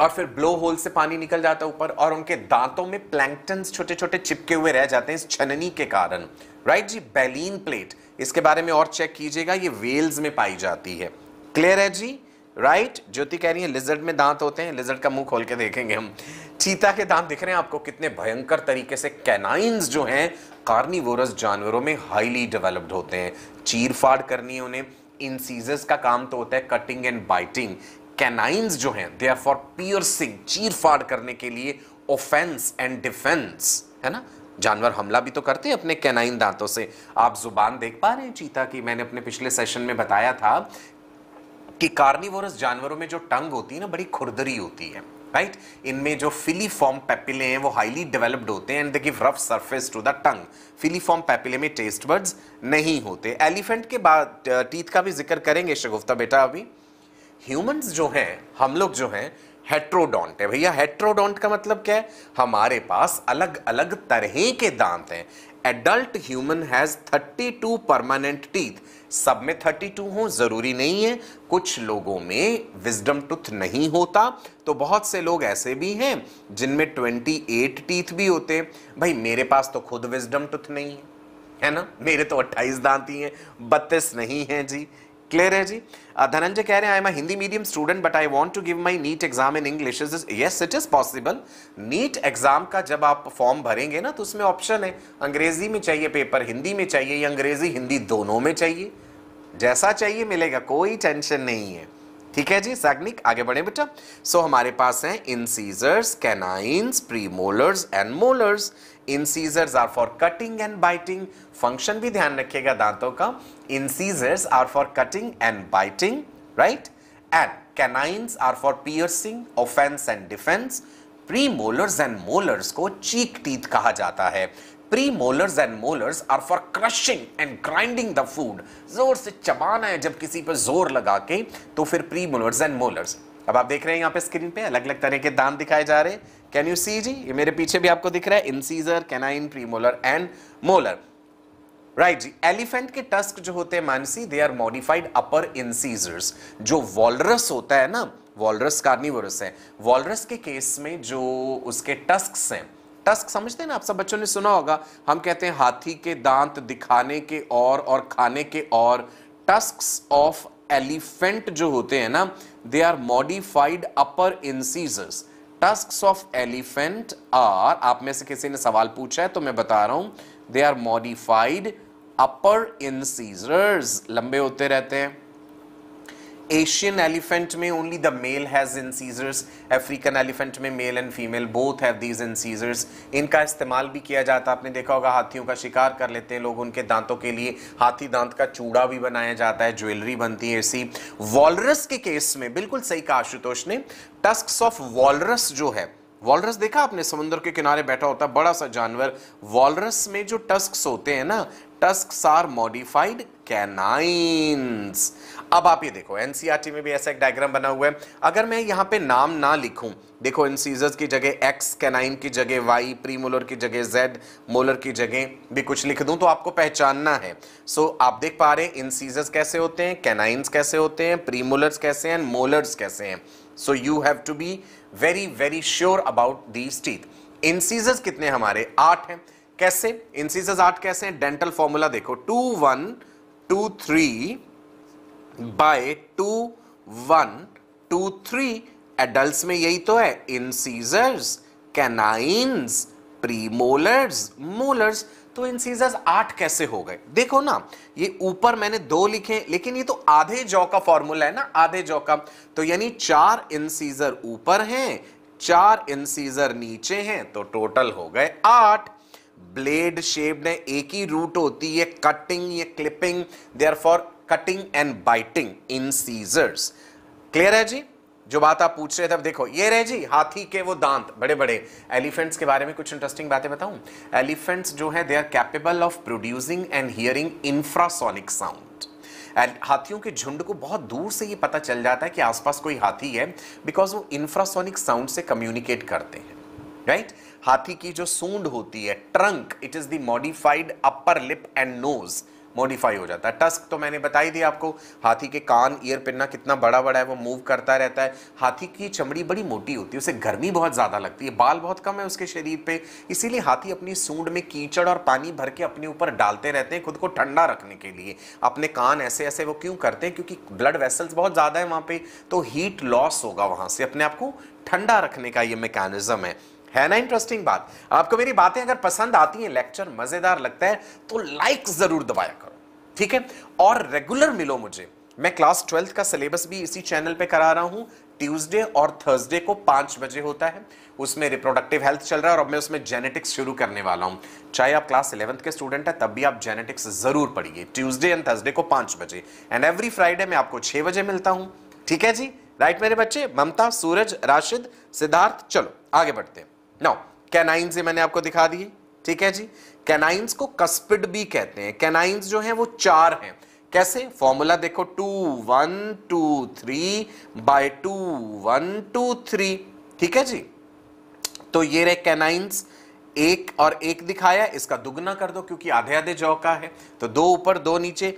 और फिर ब्लो होल से पानी निकल जाता है ऊपर और उनके दांतों में प्लैंकटन्स छोटे छोटे चिपके हुए रह जाते हैं इस छननी के कारण राइट जी बेलिन प्लेट इसके बारे में और चेक कीजिएगा ये वेल्स में पाई जाती है क्लियर है जी राइट right? ज्योति कह रही है लिजर्ड में दांत होते हैं लिजर्ड का मुंह खोल के देखेंगे हम चीता के दांत दिख रहे हैं आपको कितने भयंकर तरीके से कैनाइंस जो हैं कार्निवोरस जानवरों में हाईली डेवलप्ड होते हैं चीर फाड़ करनी है उन्हें इंसीजर्स का काम तो होता है कटिंग एंड बाइटिंग कैनाइंस जो हैं दे आर फॉर पियर्सिंग चीर फाड़ करने के लिए ऑफेंस एंड डिफेंस है ना जानवर हमला भी तो करते हैं अपने कैनाइन दांतों से आप जुबान देख पा रहे हैं चीता की मैंने अपने पिछले सेशन में बताया था कि कार्निवोरस जानवरों में जो टंग होती है ना बड़ी खुरदरी होती है राइट right? इनमें जो फिलीफॉर्म पेपिले हैं वो हाईली डेवलप्ड होते हैं and they give rough surface to the tongue filiform papillae में टेस्ट बर्ड्स नहीं होते एलिफेंट के बाद टीथ का भी जिक्र करेंगे शगुफ्ता बेटा अभी ह्यूमंस जो हैं हम लोग जो हैं हेट्रोडोंट है भैया हेट्रोडोंट का मतलब क्या है हमारे पास अलग अलग तरह के दांत हैं adult human has 32 permanent teeth सब में 32 हो ज़रूरी नहीं है कुछ लोगों में विजडम टूथ नहीं होता तो बहुत से लोग ऐसे भी हैं जिनमें 28 टीथ भी होते हैं भाई मेरे पास तो खुद विजडम टूथ नहीं है है ना मेरे तो 28 दांत ही हैं बत्तीस नहीं हैं जी क्लियर है जी धनंजय uh, कह रहे हैं I am Hindi medium student but I want to give my NEET exam in English is yes it is possible NEET exam का जब आप फॉर्म भरेंगे ना तो उसमें ऑप्शन है अंग्रेजी में चाहिए पेपर हिंदी में चाहिए या अंग्रेजी हिंदी दोनों में चाहिए जैसा चाहिए मिलेगा कोई टेंशन नहीं है ठीक है जी सैग्निक आगे बढ़े बेटा सो so, हमारे पास हैं incisors canines premolars and molars incisors are for cutting and biting function भी ध्यान रखिएगा दांतों का incisors are for cutting and biting right and canines are for piercing offence and defence premolars and molars को cheek teeth कहा जाता है premolars and molars are for crushing and grinding the food जोर से चबाना है जब किसी पर जोर लगा के तो फिर प्री मोलर्स एंड मोलर्स अब आप देख रहे हैं यहाँ पे स्क्रीन पे अलग अलग तरह के दांत दिखाए जा रहे हैं कैन यू सी जी ये मेरे पीछे भी आपको दिख रहा है incisor canine premolar and molar right जी एलिफेंट के टस्क जो होते हैं Mansi they are modified upper incisors जो वॉलरस होता है ना वॉलरस कार्निवरस है वॉलरस के केस में जो उसके टस्क हैं टस्क समझते हैं ना आप सब बच्चों ने सुना होगा हम कहते हैं हाथी के दांत दिखाने के और और खाने के और टस्क ऑफ एलिफेंट जो होते हैं ना they are modified upper incisors tusk of elephant are आप में से किसी ने सवाल पूछा है तो मैं बता रहा हूं they are modified upper incisors लंबे होते रहते हैं एलिफेंट में only the male has incisors African elephant में and female both have these incisors इनका इस्तेमाल भी किया जाता है आपने देखा होगा हाथियों का शिकार कर लेते हैं लोग उनके दांतों के लिए हाथी दांत का चूड़ा भी बनाया जाता है ज्वेलरी बनती है ऐसी वॉलरस के केस में बिल्कुल सही कहा आशुतोष ने टस्क ऑफ वॉलरस जो है वॉलरस देखा आपने समुद्र के किनारे बैठा होता है बड़ा सा जानवर वॉलरस में जो टस्क होते हैं ना टस्क आर मॉडिफाइड कैनाइंस अब आप ये देखो एनसीईआरटी e में भी ऐसा एक डायग्राम बना हुआ है अगर मैं यहाँ पे नाम ना लिखूं देखो इंसीजर्स की जगह एक्स कैनाइन की जगह वाई प्री मोलर की जगह जेड मोलर की जगह भी कुछ लिख दूं तो आपको पहचानना है सो so, आप देख पा रहे हैं इंसीजर्स कैसे होते हैं कैनाइंस कैसे होते हैं प्री मोलर्स कैसे हैं मोलर्स कैसे हैं so you have to be very very sure about these teeth incisors कितने हमारे आठ हैं कैसे इंसीजर्स आठ कैसे हैं डेंटल फॉर्मूला देखो two one two three by two one two three adult में यही तो है इंसीजर्स कैनाइंस प्रीमोलर्स मोलर्स तो इंसीजर्स आठ कैसे हो गए देखो ना ये ऊपर मैंने दो लिखे लेकिन ये तो आधे जौ का फॉर्मूला है ना आधे जौ का तो यानी चार इंसीजर ऊपर हैं चार इंसीजर नीचे हैं तो टोटल हो गए आठ ब्लेड शेप्ड है एक ही रूट होती है कटिंग ये clipping there for cutting and biting incisors clear है जी जो बात आप पूछ रहे थे अब देखो ये रहे जी हाथी के वो दांत बड़े बड़े एलिफेंट्स के बारे में कुछ इंटरेस्टिंग बातें बताऊं एलिफेंट्स जो है they are capable of producing and hearing infrasonic sound हाथियों के झुंड को बहुत दूर से ये पता चल जाता है कि आसपास कोई हाथी है बिकॉज वो इंफ्रासोनिक साउंड से कम्युनिकेट करते हैं राइट right? हाथी की जो सूंड होती है trunk it is the modified upper lip and nose modify हो जाता है टस्क तो मैंने बता ही दिया आपको हाथी के कान ईयर पिन्ना कितना बड़ा बड़ा है वो मूव करता रहता है हाथी की चमड़ी बड़ी मोटी होती है उसे गर्मी बहुत ज़्यादा लगती है बाल बहुत कम है उसके शरीर पे इसीलिए हाथी अपनी सूंड में कीचड़ और पानी भर के अपने ऊपर डालते रहते हैं खुद को ठंडा रखने के लिए अपने कान ऐसे ऐसे वो क्यों करते हैं क्योंकि ब्लड वेसल्स बहुत ज़्यादा है वहाँ पर तो हीट लॉस होगा वहाँ से अपने आप को ठंडा रखने का ये मैकेनिज़्म है है ना इंटरेस्टिंग बात आपको मेरी बातें अगर पसंद आती हैं लेक्चर मजेदार लगता है तो लाइक जरूर दबाया करो ठीक है और रेगुलर मिलो मुझे मैं क्लास ट्वेल्थ का सिलेबस भी इसी चैनल पे करा रहा हूं ट्यूसडे और थर्सडे को पांच बजे होता है उसमें रिप्रोडक्टिव हेल्थ चल रहा है और अब मैं उसमें जेनेटिक्स शुरू करने वाला हूं चाहे आप क्लास इलेवंथ के स्टूडेंट है तब भी आप जेनेटिक्स ज़रूर पढ़िए ट्यूसडे एंड थर्सडे को पांच बजे एंड एवरी फ्राइडे मैं आपको छह बजे मिलता हूँ ठीक है जी राइट मेरे बच्चे ममता सूरज राशिद सिद्धार्थ चलो आगे बढ़ते हैं नाउ कैनाइन से मैंने आपको दिखा दिए ठीक है जी कैनाइंस को कस्पिड भी कहते हैं कैनाइंस जो है वो चार हैं कैसे फॉर्मूला देखो two one two three by two one two three ठीक है जी तो ये रहे कैनाइंस एक और एक दिखाया इसका दुगना कर दो क्योंकि आधे आधे जौ का है तो दो ऊपर दो नीचे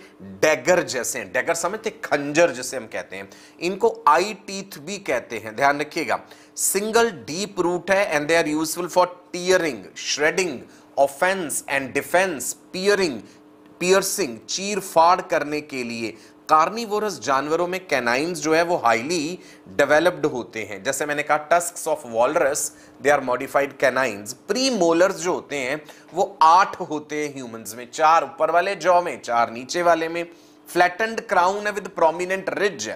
डैगर जैसे डेगर डैगर समझते खंजर जैसे हम कहते हैं इनको आई टीथ भी कहते हैं ध्यान रखिएगा सिंगल डीप रूट है and they are useful for tearing shredding offence and defence piercing piercing चीर फाड़ करने के लिए कार्निवोरस जानवरों में कैनाइंस जो है वो हाईली डेवलप्ड होते हैं जैसे मैंने कहा tusk of walrus they are modified canines premolars जो होते हैं वो आठ होते हैं ह्यूमंस में चार ऊपर वाले जॉ में चार नीचे वाले में फ्लैटेंड क्राउन है विद प्रोमिनेंट रिज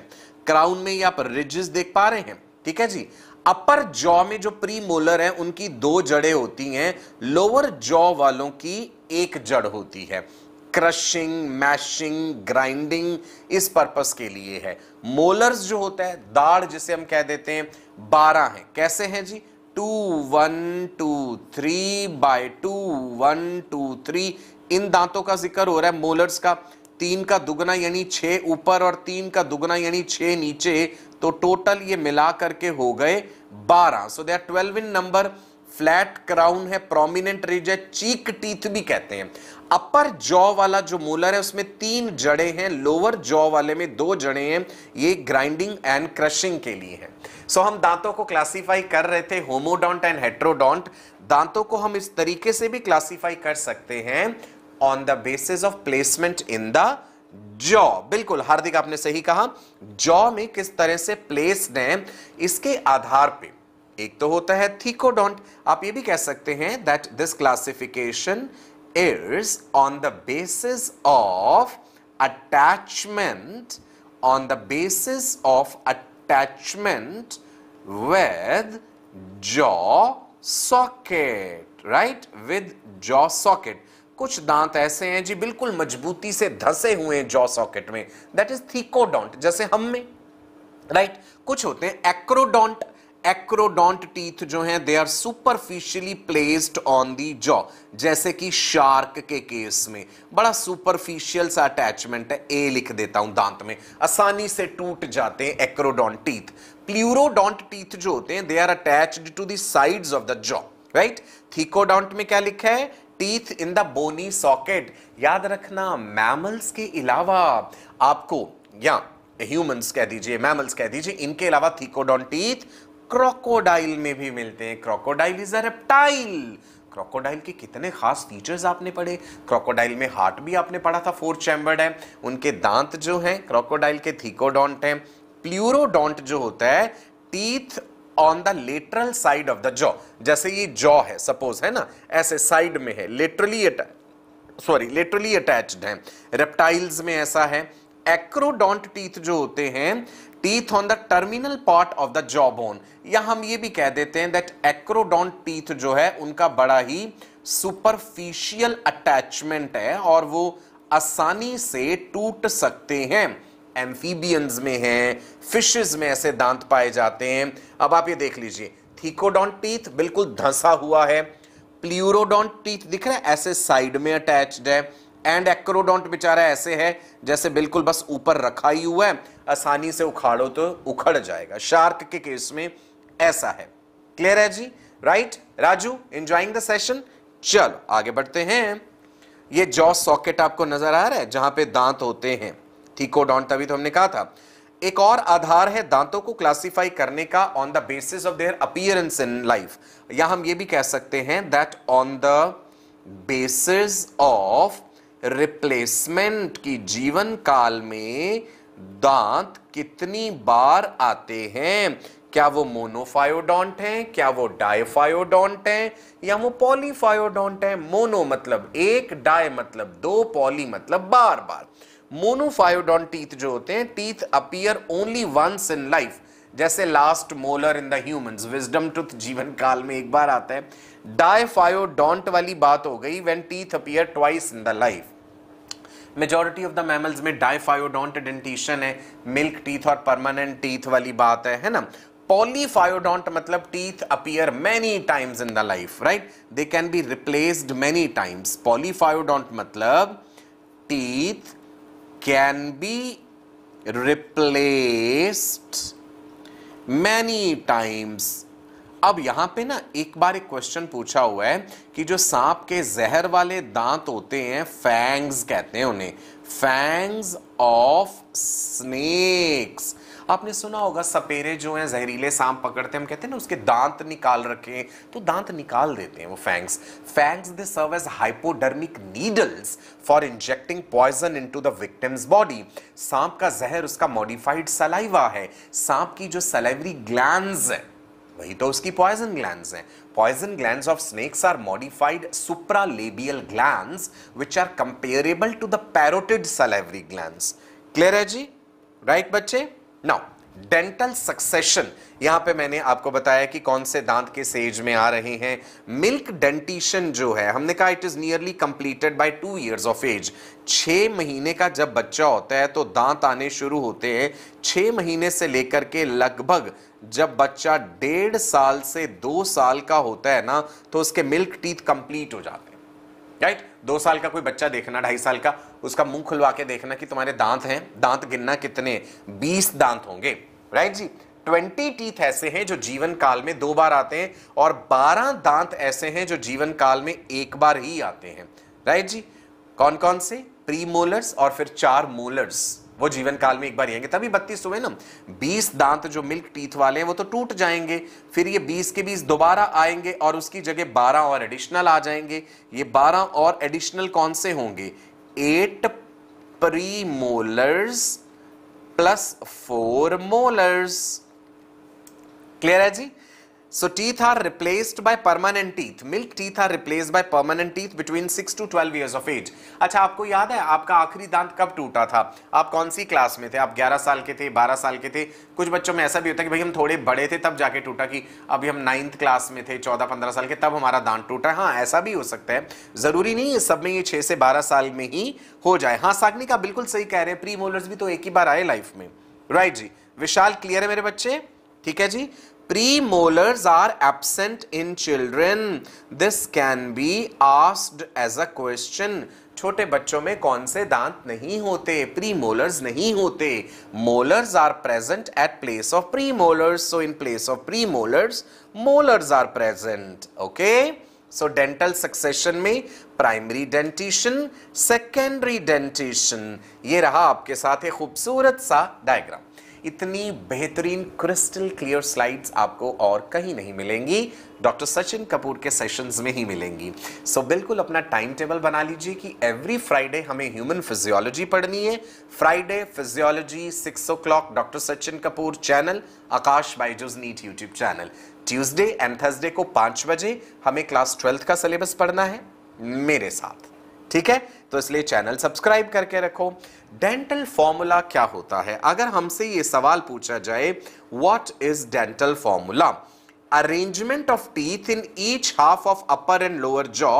क्राउन में ही आप रिजेस देख पा रहे हैं ठीक है जी अपर जॉ में जो प्री मोलर है उनकी दो जड़ें होती हैं लोअर जॉ वालों की एक जड़ होती है क्रशिंग मैशिंग ग्राइंडिंग इस पर्पस के लिए है मोलर्स जो होता है दाढ़ जिसे हम कह देते हैं बारह है कैसे हैं जी two one two three by two one two three इन दांतों का जिक्र हो रहा है मोलर्स का तीन का दुगना यानी छः ऊपर और तीन का दुगना यानी छ नीचे तो टोटल ये मिला करके हो गए बारह so they are twelve in number flat crown है प्रोमिनेंट रिज है चीक टीथ भी कहते हैं अपर जॉ वाला जो मोलर है उसमें तीन जड़े हैं लोअर जॉ वाले में दो जड़े हैं ये ग्राइंडिंग एंड क्रशिंग के लिए है सो हम दांतों को क्लासिफाई कर रहे थे होमोडोंट एंड हेट्रोडोंट दांतों को हम इस तरीके से भी क्लासिफाई कर सकते हैं on the basis of placement in the jaw बिल्कुल हार्दिक आपने सही कहा जॉ में किस तरह से प्लेस्ड है इसके आधार पे एक तो होता है थीकोडोंट आप ये भी कह सकते हैं that this classification is on the basis of attachment on the basis of attachment with jaw socket right with jaw socket कुछ दांत ऐसे हैं जी बिल्कुल मजबूती से धसे हुए जॉ सॉकेट में दैट इज थीकोडोंट जैसे हम में राइट right? कुछ होते हैं एक्रोडोंट एक्रोडोंट टीथ जो हैं they are superficially placed on the jaw जैसे कि शार्क के केस में बड़ा सुपरफिशियल सा अटैचमेंट है ए लिख देता हूं दांत में आसानी से टूट जाते हैं एक्रोडोंट टीथ प्लूरोडोंट टीथ जो होते हैं they are attached to the sides of the jaw right thecodont में क्या लिखा है teeth in the bony socket याद रखना मैमल्स के अलावा आपको या ह्यूमंस कह दीजिए मैमल्स कह दीजिए इनके अलावा थीकोडोंट टीथ क्रोकोडाइल में भी मिलते हैं crocodile is a reptile crocodile के कितने खास फीचर्स आपने पढ़े क्रोकोडाइल में हार्ट भी आपने पढ़ा था फोर चैम्बर्ड है उनके दांत जो हैं क्रोकोडाइल के थीकोडोंट हैं प्लूरोडोंट जो होता है teeth on the lateral side of the jaw जैसे ये जॉ है सपोज है ना ऐसे साइड में है लेटरली सॉरी लेटरली अटैच्ड है रेप्टाइल्स में ऐसा है एक्रोडोंट टीथ जो होते हैं teeth on the terminal part of the jaw bone या हम ये भी कह देते हैं दैट एक्रोडॉन टीथ जो है उनका बड़ा ही सुपरफिशियल अटैचमेंट है और वो आसानी से टूट सकते हैं एम्फीबियंस में हैं फिशेज में ऐसे दांत पाए जाते हैं अब आप ये देख लीजिए थीकोडॉन टीथ बिल्कुल धंसा हुआ है प्ल्यूरोडॉन टीथ दिख रहा है ऐसे साइड में अटैच्ड है एंड एक्रोडॉन्ट बेचारा ऐसे है जैसे बिल्कुल बस ऊपर रखा ही हुआ है आसानी से उखाड़ो तो उखड़ जाएगा शार्क के केस में ऐसा है क्लियर है जी right Raju enjoying the session चलो आगे बढ़ते हैं ये जॉ सॉकेट आपको नजर आ रहा है जहां पे दांत होते हैं ठीक तभी तो हमने कहा था एक और आधार है दांतों को क्लासिफाई करने का on the basis of their appearance in life या हम ये भी कह सकते हैं that on the basis of replacement की जीवन काल में दांत कितनी बार आते हैं क्या वो मोनोफायोडोंट हैं क्या वो डायफायोडोंट हैं या वो पॉलीफायोडोंट हैं मोनो मतलब एक डाय मतलब दो पॉली मतलब बार बार मोनोफायोडोंट टीथ जो होते हैं teeth appear only once in life जैसे last molar in the humans wisdom tooth जीवन काल में एक बार आता है डायफायोडोंट वाली बात हो गई when teeth appear twice in the life majority of the mammals में डाइफायोडोंट डेंटिशन है मिल्क टीथ और परमानेंट टीथ वाली बात है है ना पॉलीफायोडोंट मतलब teeth appear many times in the life right they can be replaced many times polyphyodont मतलब teeth can be replaced many times अब यहां पे ना एक बार एक क्वेश्चन पूछा हुआ है कि जो सांप के जहर वाले दांत होते हैं फैंग्स कहते हैं उन्हें फैंग्स ऑफ स्नेक्स आपने सुना होगा सपेरे जो हैं जहरीले सांप पकड़ते हैं हम कहते हैं ना उसके दांत निकाल रखे तो दांत निकाल देते हैं वो fangs fangs they serve as hypodermic needles for injecting poison into the victim's body सांप का जहर उसका मॉडिफाइड सलाइवा है सांप की जो सलाइवरी ग्लैंड है वही तो उसकी पॉइजन ग्लैंड हैं poison gland of snakes are modified supralabial gland which are comparable to the parotid salivary gland clear है जी राइट right, बच्चे नाउ डेंटल सक्सेशन यहां पे मैंने आपको बताया कि कौन से दांत के सेज में आ रहे हैं मिल्क डेंटिशन जो है हमने कहा it is nearly completed by two years of age छः महीने का जब बच्चा होता है तो दांत आने शुरू होते हैं छः महीने से लेकर के लगभग जब बच्चा डेढ़ साल से दो साल का होता है ना तो उसके मिल्क टीथ कंप्लीट हो जाते हैं राइट दो साल का कोई बच्चा देखना ढाई साल का उसका मुंह खुलवा के देखना कि तुम्हारे दांत हैं दांत गिनना कितने बीस दांत होंगे राइट जी ट्वेंटी टीथ ऐसे हैं जो जीवन काल में दो बार आते हैं और बारह दांत ऐसे हैं जो जीवन काल में एक बार ही आते हैं राइट जी कौन कौन से प्री मोलर्स और फिर चार मोलर्स वो जीवन काल में एक बार आएंगे तभी बत्तीस हुए ना बीस दांत जो मिल्क टीथ वाले हैं वो तो टूट जाएंगे फिर ये बीस के बीस दोबारा आएंगे और उसकी जगह बारह और एडिशनल आ जाएंगे ये बारह और एडिशनल कौन से होंगे eight premolars plus four molars clear है जी So teeth are replaced by permanent teeth. Milk teeth are replaced by permanent teeth between 6 to 12 years of age. अच्छा आपको याद है आपका आखिरी दांत कब टूटा था आप कौन सी क्लास में थे आप 11 साल के थे 12 साल के थे कुछ बच्चों में ऐसा भी होता है कि भाई हम थोड़े बड़े थे तब जाके टूटा कि अभी हम नाइन्थ क्लास में थे 14-15 साल के तब हमारा दांत टूटा हाँ ऐसा भी हो सकता है ज़रूरी नहीं है सब में ये छः से बारह साल में ही हो जाए हाँ सागनी का बिल्कुल सही कह रहे हैं प्री मोलर्स भी तो एक ही बार आए लाइफ में राइट जी विशाल क्लियर है मेरे बच्चे ठीक है जी premolars are absent in children this can be asked as a question छोटे बच्चों में कौन से दांत नहीं होते प्री मोलर्स नहीं होते molars are present at place of premolars so in place of premolars molars are present okay so dental succession में प्राइमरी डेंटिशन सेकेंडरी डेंटिशन ये रहा आपके साथ एक खूबसूरत सा डायग्राम इतनी बेहतरीन क्रिस्टल क्लियर स्लाइड्स आपको और कहीं नहीं मिलेंगी डॉक्टर सचिन कपूर के सेशंस में ही मिलेंगी सो so, बिल्कुल अपना टाइम टेबल बना लीजिए कि एवरी फ्राइडे हमें ह्यूमन फिजियोलॉजी पढ़नी है Friday physiology six o'clock doctor Sachin Kapoor channel Aakash Byju's NEET YouTube channel Tuesday and Thursday को पाँच बजे हमें क्लास ट्वेल्थ का सिलेबस पढ़ना है मेरे साथ ठीक है तो इसलिए चैनल सब्सक्राइब करके रखो डेंटल फॉर्मूला क्या होता है अगर हमसे ये सवाल पूछा जाए what is dental formula arrangement of teeth in each half of upper and lower jaw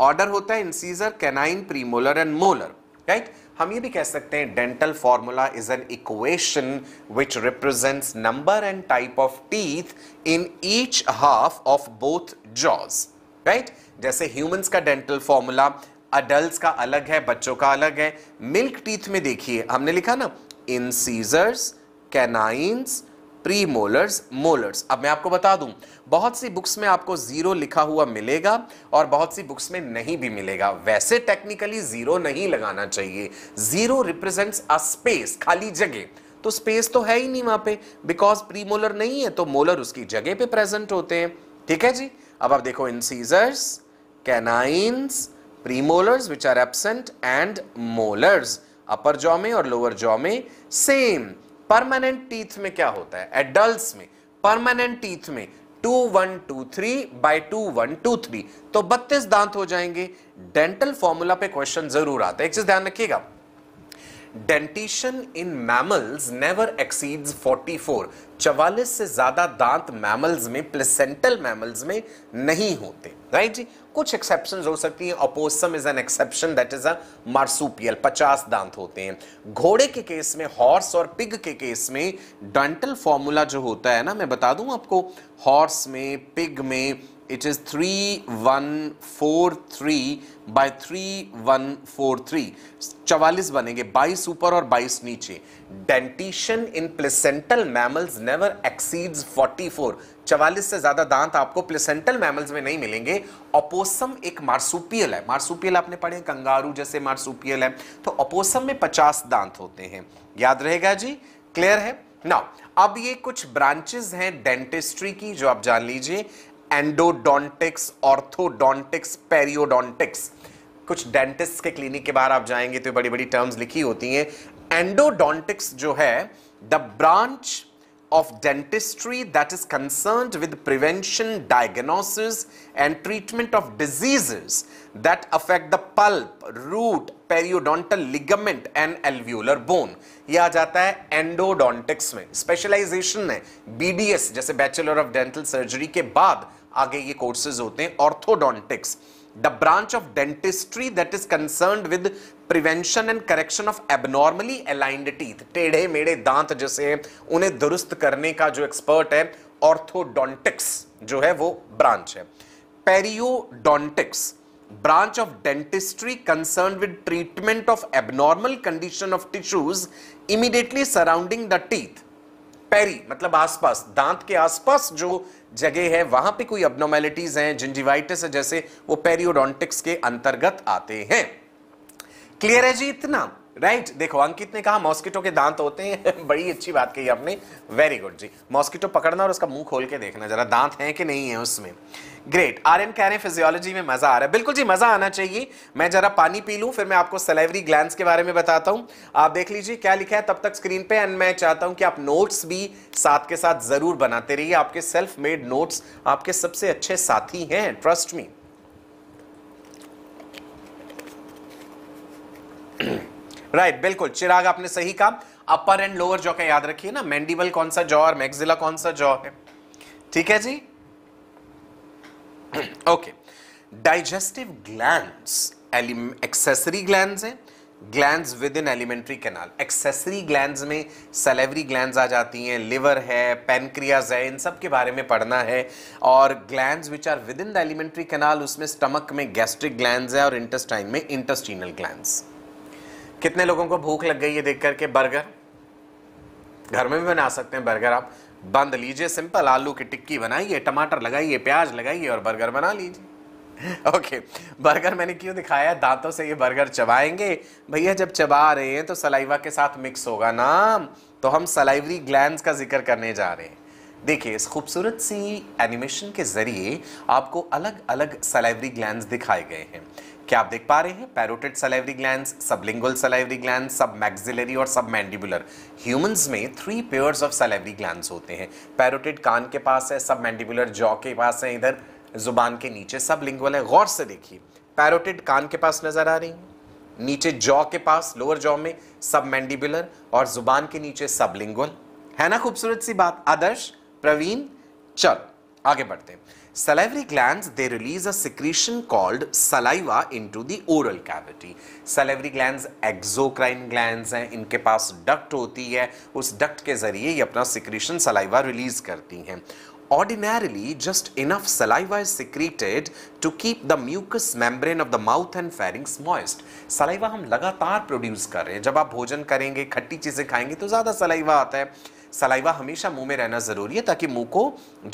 order होता है incisor canine premolar and molar right हम ये भी कह सकते हैं dental formula is an equation which represents number and type of teeth in each half of both jaws right जैसे humans का डेंटल फॉर्मूला अडल्ट का अलग है बच्चों का अलग है मिल्क टीथ में देखिए हमने लिखा ना incisors canines premolars molars अब मैं आपको बता दूं बहुत सी बुक्स में आपको जीरो लिखा हुआ मिलेगा और बहुत सी बुक्स में नहीं भी मिलेगा वैसे टेक्निकली जीरो नहीं लगाना चाहिए जीरो रिप्रेजेंट्स अ स्पेस खाली जगह तो स्पेस तो है ही नहीं वहां पे बिकॉज प्री मोलर नहीं है तो मोलर उसकी जगह पे प्रेजेंट होते हैं ठीक है जी अब आप देखो incisors canines premolars which are absent and molars upper jaw में और लोअर जॉ में सेम परमानेंट टीथ में क्या होता है एडल्ट में परमानेंट टीथ में two one two three by two one two three तो बत्तीस दांत हो जाएंगे डेंटल फॉर्मूला पे क्वेश्चन जरूर आता है एक चीज ध्यान रखिएगा dentition in mammals never exceeds 44 44 से ज्यादा दांत मैमल्स में प्लेसेंटल मैमल्स में नहीं होते राइट जी कुछ एक्सेप्शन हो सकती है opossum is an exception that is a marsupial पचास दांत होते हैं घोड़े के केस में हॉर्स और पिग के केस में डेंटल फॉर्मूला जो होता है ना मैं बता दूं आपको हॉर्स में पिग में it is 3143 बाय 3143 44 बनेंगे 22 ऊपर और 22 नीचे dentition in placental mammals never exceeds 44 44 से ज्यादा दांत आपको प्लेसेंटल मैमल्स में नहीं मिलेंगे ओपोसम एक मार्सुपियल है मार्सुपियल आपने पढ़े कंगारू जैसे मार्सुपियल है तो ओपोसम में 50 दांत होते हैं याद रहेगा जी क्लियर है ना अब ये कुछ ब्रांचेस हैं डेंटिस्ट्री की जो आप जान लीजिए एंडोडोंटिक्स ऑर्थोडोंटिक्स पेरियोडोंटिक्स कुछ डेंटिस्ट के क्लिनिक के बाहर आप जाएंगे तो बड़ी बड़ी टर्म्स लिखी होती हैं एंडोडोंटिक्स जो है the branch of dentistry that is concern with prevention diagnosis and treatment of diseases that affect the pulp root periodontal ligament and alveolar bone यह आ जाता है एंडोडोंटिक्स में स्पेशलाइजेशन है बीडीएस जैसे बैचलर ऑफ डेंटल सर्जरी के बाद आगे ये कोर्सेज होते हैं orthodontics the branch of dentistry that is concern with prevention and correction of abnormally aligned teeth टेढ़े मेढ़े दांत जैसे उन्हें दुरुस्त करने का जो एक्सपर्ट है ऑर्थोडोंटिक्स जो है वो ब्रांच है periodontics branch of dentistry concern with treatment of abnormal condition of tissues immediately surrounding the teeth peri मतलब आसपास दांत के आसपास जो जगह है वहां पे कोई अबनॉर्मेलिटीज हैं जिंजिवाइटिस है जैसे वो पेरियोडोंटिक्स के अंतर्गत आते हैं क्लियर है जी इतना राइट right, देखो अंकित ने कहा मॉस्किटो के दांत होते हैं (laughs) बड़ी अच्छी बात कही आपने वेरी गुड जी मॉस्किटो पकड़ना और उसका मुंह खोल के देखना जरा दांत हैं कि नहीं है उसमें ग्रेट आर एन कह रहे फिजियोलॉजी में मजा आ रहा है बिल्कुल जी मजा आना चाहिए मैं जरा पानी पी लूं फिर मैं आपको सेलेवरी ग्लैंड के बारे में बताता हूँ आप देख लीजिए क्या लिखा है तब तक स्क्रीन पे एंड मैं चाहता हूँ कि आप नोट्स भी साथ के साथ जरूर बनाते रहिए आपके सेल्फ मेड नोट्स आपके सबसे अच्छे साथी हैं ट्रस्ट मी (clears throat) राइट बिल्कुल चिराग आपने सही कहा अपर एंड लोअर जॉ का याद रखिए ना मैंडिबल कौन सा जॉ और मैक्सिला कौन सा जॉ है ठीक है जी okay digestive gland accessory gland है glands within alimentary canal accessory glands में सेलेवरी ग्लैंड्स आ जाती हैं लिवर है पेनक्रियाज है इन सब के बारे में पढ़ना है और glands which are within the alimentary canal उसमें स्टमक में गैस्ट्रिक ग्लैंड्स है और इंटेस्टाइन में इंटेस्टिनल ग्लैंड्स कितने लोगों को भूख लग गई है देख करके बर्गर घर में भी बना सकते हैं बर्गर आप बंद लीजिए सिंपल आलू की टिक्की बनाइए टमाटर लगाइए प्याज लगाइए और बर्गर बना लीजिए (laughs) ओके okay. बर्गर मैंने क्यों दिखाया दांतों से ये बर्गर चबाएंगे भैया जब चबा रहे हैं तो सलाइवा के साथ मिक्स होगा ना तो हम सलाइवरी ग्लैंड का जिक्र करने जा रहे हैं देखिए इस खूबसूरत सी एनिमेशन के ज़रिए आपको अलग अलग सलाइवरी ग्लैंड दिखाए गए हैं क्या आप देख पा रहे हैं parotid salivary gland sublingual salivary gland submaxillary और सब मैंडिबुलर ह्यूमंस में three pairs of salivary gland होते हैं पैरोटेड कान के पास है सब मैंडिबुलर जॉ के पास है इधर जुबान के नीचे सब लिंगुअल है गौर से देखिए पैरोटेड कान के पास नजर आ रही है नीचे जॉ के पास लोअर जॉ में सब मैंडिबुलर और जुबान के नीचे सब लिंगुअल है ना खूबसूरत सी बात आदर्श प्रवीण चल आगे बढ़ते हैं Salivary glands, they release a secretion called saliva into the oral cavity. Salivary glands exocrine glands हैं इनके पास duct होती है उस duct के ज़रिए ये अपना secretion saliva release करती हैं Ordinarily, just enough saliva is secreted to keep the mucous membrane of the mouth and pharynx moist. Saliva hum lagatar produce kar rahe hain jab aap bhojan karenge khatti cheeze khayenge to zyada saliva aata hai saliva हमेशा मुंह में रहना ज़रूरी है ताकि मुंह को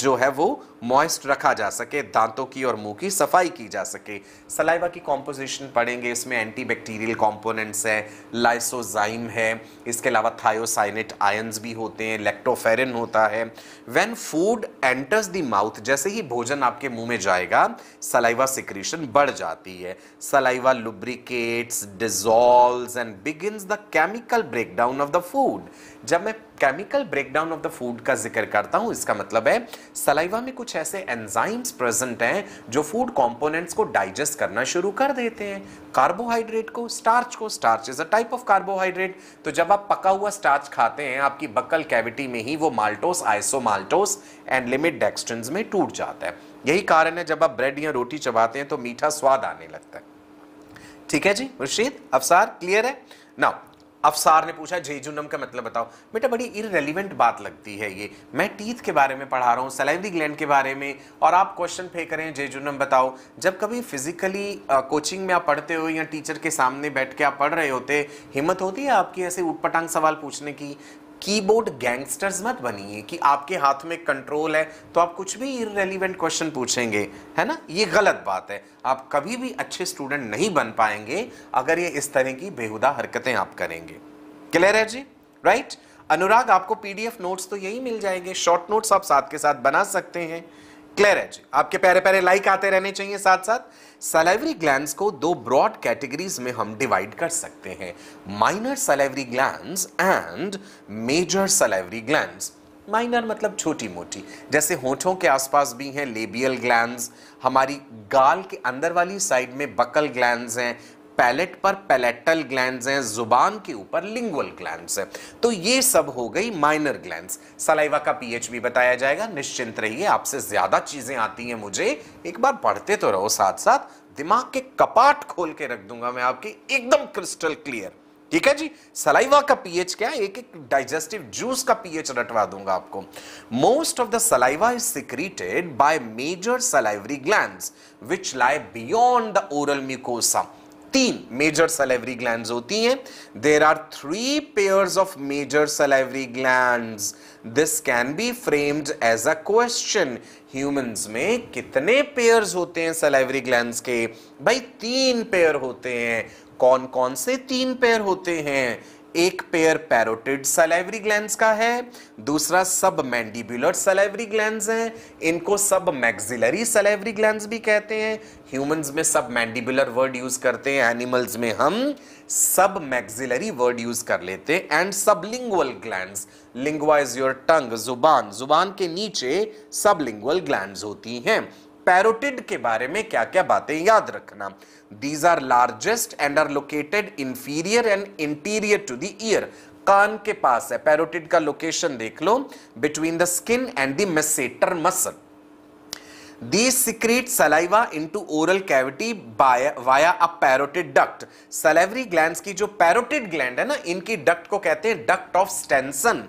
जो है वो मॉइस्ट रखा जा सके दांतों की और मुंह की सफाई की जा सके सलाइवा की कॉम्पोजिशन पढ़ेंगे इसमें एंटी बैक्टीरियल कॉम्पोनेंट्स है लाइसोजाइम है इसके अलावा थायोसाइनेट आयन्स भी होते हैं लेक्टोफेरिन होता है when food enters the mouth जैसे ही भोजन आपके मुंह में जाएगा सलाइवा सिक्रीशन बढ़ जाती है saliva lubricates dissolve and begin the chemical breakdown of the food जब मैं chemical breakdown of the food का जिक्र करता हूं इसका मतलब है सलाइवा में कुछ ऐसे एंजाइम्स प्रेजेंट हैं जो फूड कंपोनेंट्स को डाइजेस्ट करना शुरू कर देते हैं कार्बोहाइड्रेट को स्टार्च को starch is a type of carbohydrate तो जब आप पका हुआ स्टार्च खाते हैं आपकी बक्कल कैविटी में ही वो maltose isomaltose and limit dextrins में टूट जाता है यही कारण है जब आप ब्रेड या रोटी चबाते हैं तो मीठा स्वाद आने लगता है ठीक है जी मुर्शीद अफसार क्लियर है नाउ अफसार ने पूछा जेजुनम का मतलब बताओ बेटा बड़ी इरेलीवेंट बात लगती है ये मैं टीथ के बारे में पढ़ा रहा हूँ सलाइवी ग्लैंड के बारे में और आप क्वेश्चन फेंक रहे हैं जेजुनम बताओ जब कभी फिजिकली कोचिंग में आप पढ़ते हो या टीचर के सामने बैठ के आप पढ़ रहे होते हिम्मत होती है आपकी ऐसे उठपटांग सवाल पूछने की कीबोर्ड गैंगस्टर्स मत बनिए कि आपके हाथ में कंट्रोल है तो आप कुछ भी इरेलीवेंट क्वेश्चन पूछेंगे है ना ये गलत बात है आप कभी भी अच्छे स्टूडेंट नहीं बन पाएंगे अगर ये इस तरह की बेहुदा हरकतें आप करेंगे क्लियर है जी राइट अनुराग आपको पीडीएफ नोट्स तो यही मिल जाएंगे शॉर्ट नोट्स आप साथ के साथ बना सकते हैं क्लियर है जी आपके प्यारे प्यारे लाइक आते रहने चाहिए साथ साथ सलाइवरी ग्लैंड्स को दो ब्रॉड कैटेगरीज में हम डिवाइड कर सकते हैं minor salivary glands and major salivary glands minor मतलब छोटी मोटी जैसे होठों के आसपास भी हैं लेबियल ग्लैंड्स हमारी गाल के अंदर वाली साइड में बकल ग्लैंड्स हैं पैलेट पर पैलेटल ग्लैंड हैं जुबान के ऊपर लिंगुअल ग्लैंड हैं तो ये सब हो गई माइनर ग्लैंड सलाइवा का पीएच भी बताया जाएगा निश्चिंत रहिए आपसे ज्यादा चीजें आती हैं मुझे एक बार पढ़ते तो रहो साथ साथ दिमाग के कपाट खोल के रख दूंगा मैं आपकी एकदम क्रिस्टल क्लियर ठीक है जी सलाइवा का पीएच क्या है एक एक डाइजेस्टिव जूस का पीएच रटवा दूंगा आपको most of the saliva is secreted by major salivary glands which lie beyond the oral mucosa तीन मेजर सलेवरी ग्लैंड होती हैं there are three pair of major salivary gland this can be framed as a question humans में कितने pair होते हैं salivary gland के भाई तीन पेयर होते हैं कौन कौन से तीन पेयर होते हैं एक पेयर पैरोटिड सलाइवरी ग्लैंड का है दूसरा सब मैंडिबुलर सलाइवरी ग्लैंड हैं इनको सब मैक्सिलरी सलाइवरी ग्लैंड भी कहते हैं ह्यूमंस में सब मैंडिबुलर वर्ड यूज करते हैं एनिमल्स में हम सब मैक्सिलरी वर्ड यूज कर लेते हैं and sublingual gland lingua is your tongue जुबान जुबान के नीचे सब लिंगुअल ग्लैंड होती हैं पैरोटिड के बारे में क्या क्या बातें याद रखना these are largest and are located inferior and anterior to the ear कान के पास है पैरोटिड का लोकेशन देख लो between the skin and the masseter muscle these secrete saliva into oral cavity via a parotid duct Salivary gland की जो parotid gland है ना इनकी डक्ट को कहते हैं डक्ट ऑफ स्टेंसन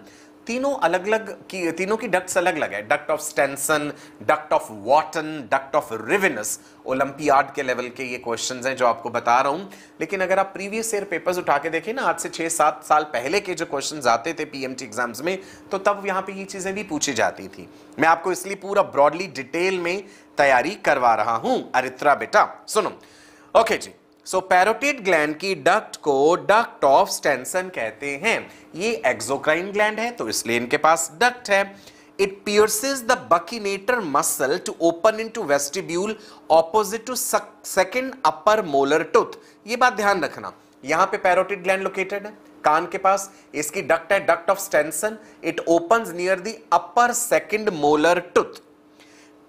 तीनों अलग अलग की तीनों की डक्ट्स अलग अलग है duct of Stensen duct of Wharton duct of Rivinus olympiad के लेवल के ये क्वेश्चंस हैं जो आपको बता रहा हूं लेकिन अगर आप प्रीवियस ईयर पेपर्स उठा के देखें ना आज से छः सात साल पहले के जो क्वेश्चन आते थे पीएमटी एग्जाम्स में तो तब यहाँ पे ये चीज़ें भी पूछी जाती थी मैं आपको इसलिए पूरा ब्रॉडली डिटेल में तैयारी करवा रहा हूं अरित्रा बेटा सुनो ओके जी सो पैरोटिड ग्लैंड की डक्ट को डक्ट ऑफ स्टेंसन कहते हैं ये एक्सोक्राइन ग्लैंड है तो इसलिए इनके पास डक्ट है it pierces the the muscle to open into vestibule opposite to second upper molar tooth ये बात ध्यान रखना यहां पे पैरोटिड ग्लैंड लोकेटेड है कान के पास इसकी डक्ट है duct of Stensen it open near the upper second molar tooth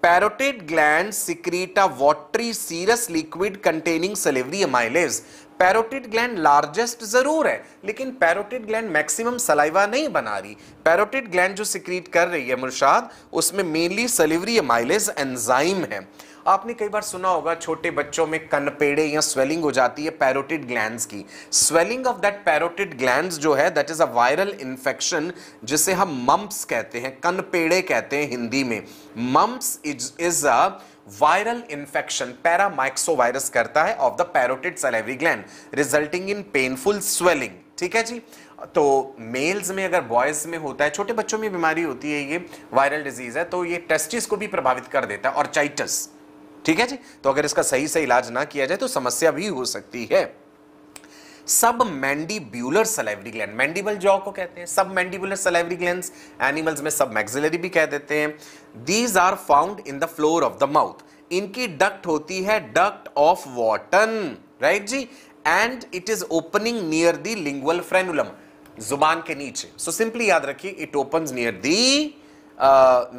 parotid gland secrete a watery serous liquid containing salivary amylase parotid gland largest जरूर है लेकिन पैरोटिड ग्लैंड मैक्सिमम सलाइवा नहीं बना रही पैरोटिड ग्लैंड जो secrete कर रही है मुर्शाद उसमें मेनली सलेवरी अमाइलेज एंजाइम है आपने कई बार सुना होगा छोटे बच्चों में कनपेड़े या स्वेलिंग हो जाती है पैरोटिड ग्लैंड की swelling of that parotid gland जो है that is a viral infection जिसे हम मम्प्स कहते हैं कनपेड़े कहते हैं हिंदी में mumps is is a viral infection paramyxovirus करता है of the parotid salivary gland resulting in painful swelling ठीक है जी तो मेल्स में अगर बॉयज़ में होता है छोटे बच्चों में बीमारी होती है ये वायरल डिजीज़ है तो ये टेस्टिस को भी प्रभावित कर देता है और चाइटस ठीक है जी तो अगर इसका सही से इलाज ना किया जाए तो समस्या भी हो सकती है submandibular salivary gland mandible jaw को कहते हैं सब मैंडिबुलर सलाइवरी ग्लैंड एनिमल्स में सब मैक्सिलरी भी कह देते हैं these are found in the floor of the mouth इनकी डक्ट होती है डक्ट ऑफ वॉटन राइट जी and it is opening near the lingual frenulum जुबान के नीचे सो so, सिंपली याद रखिए it open near the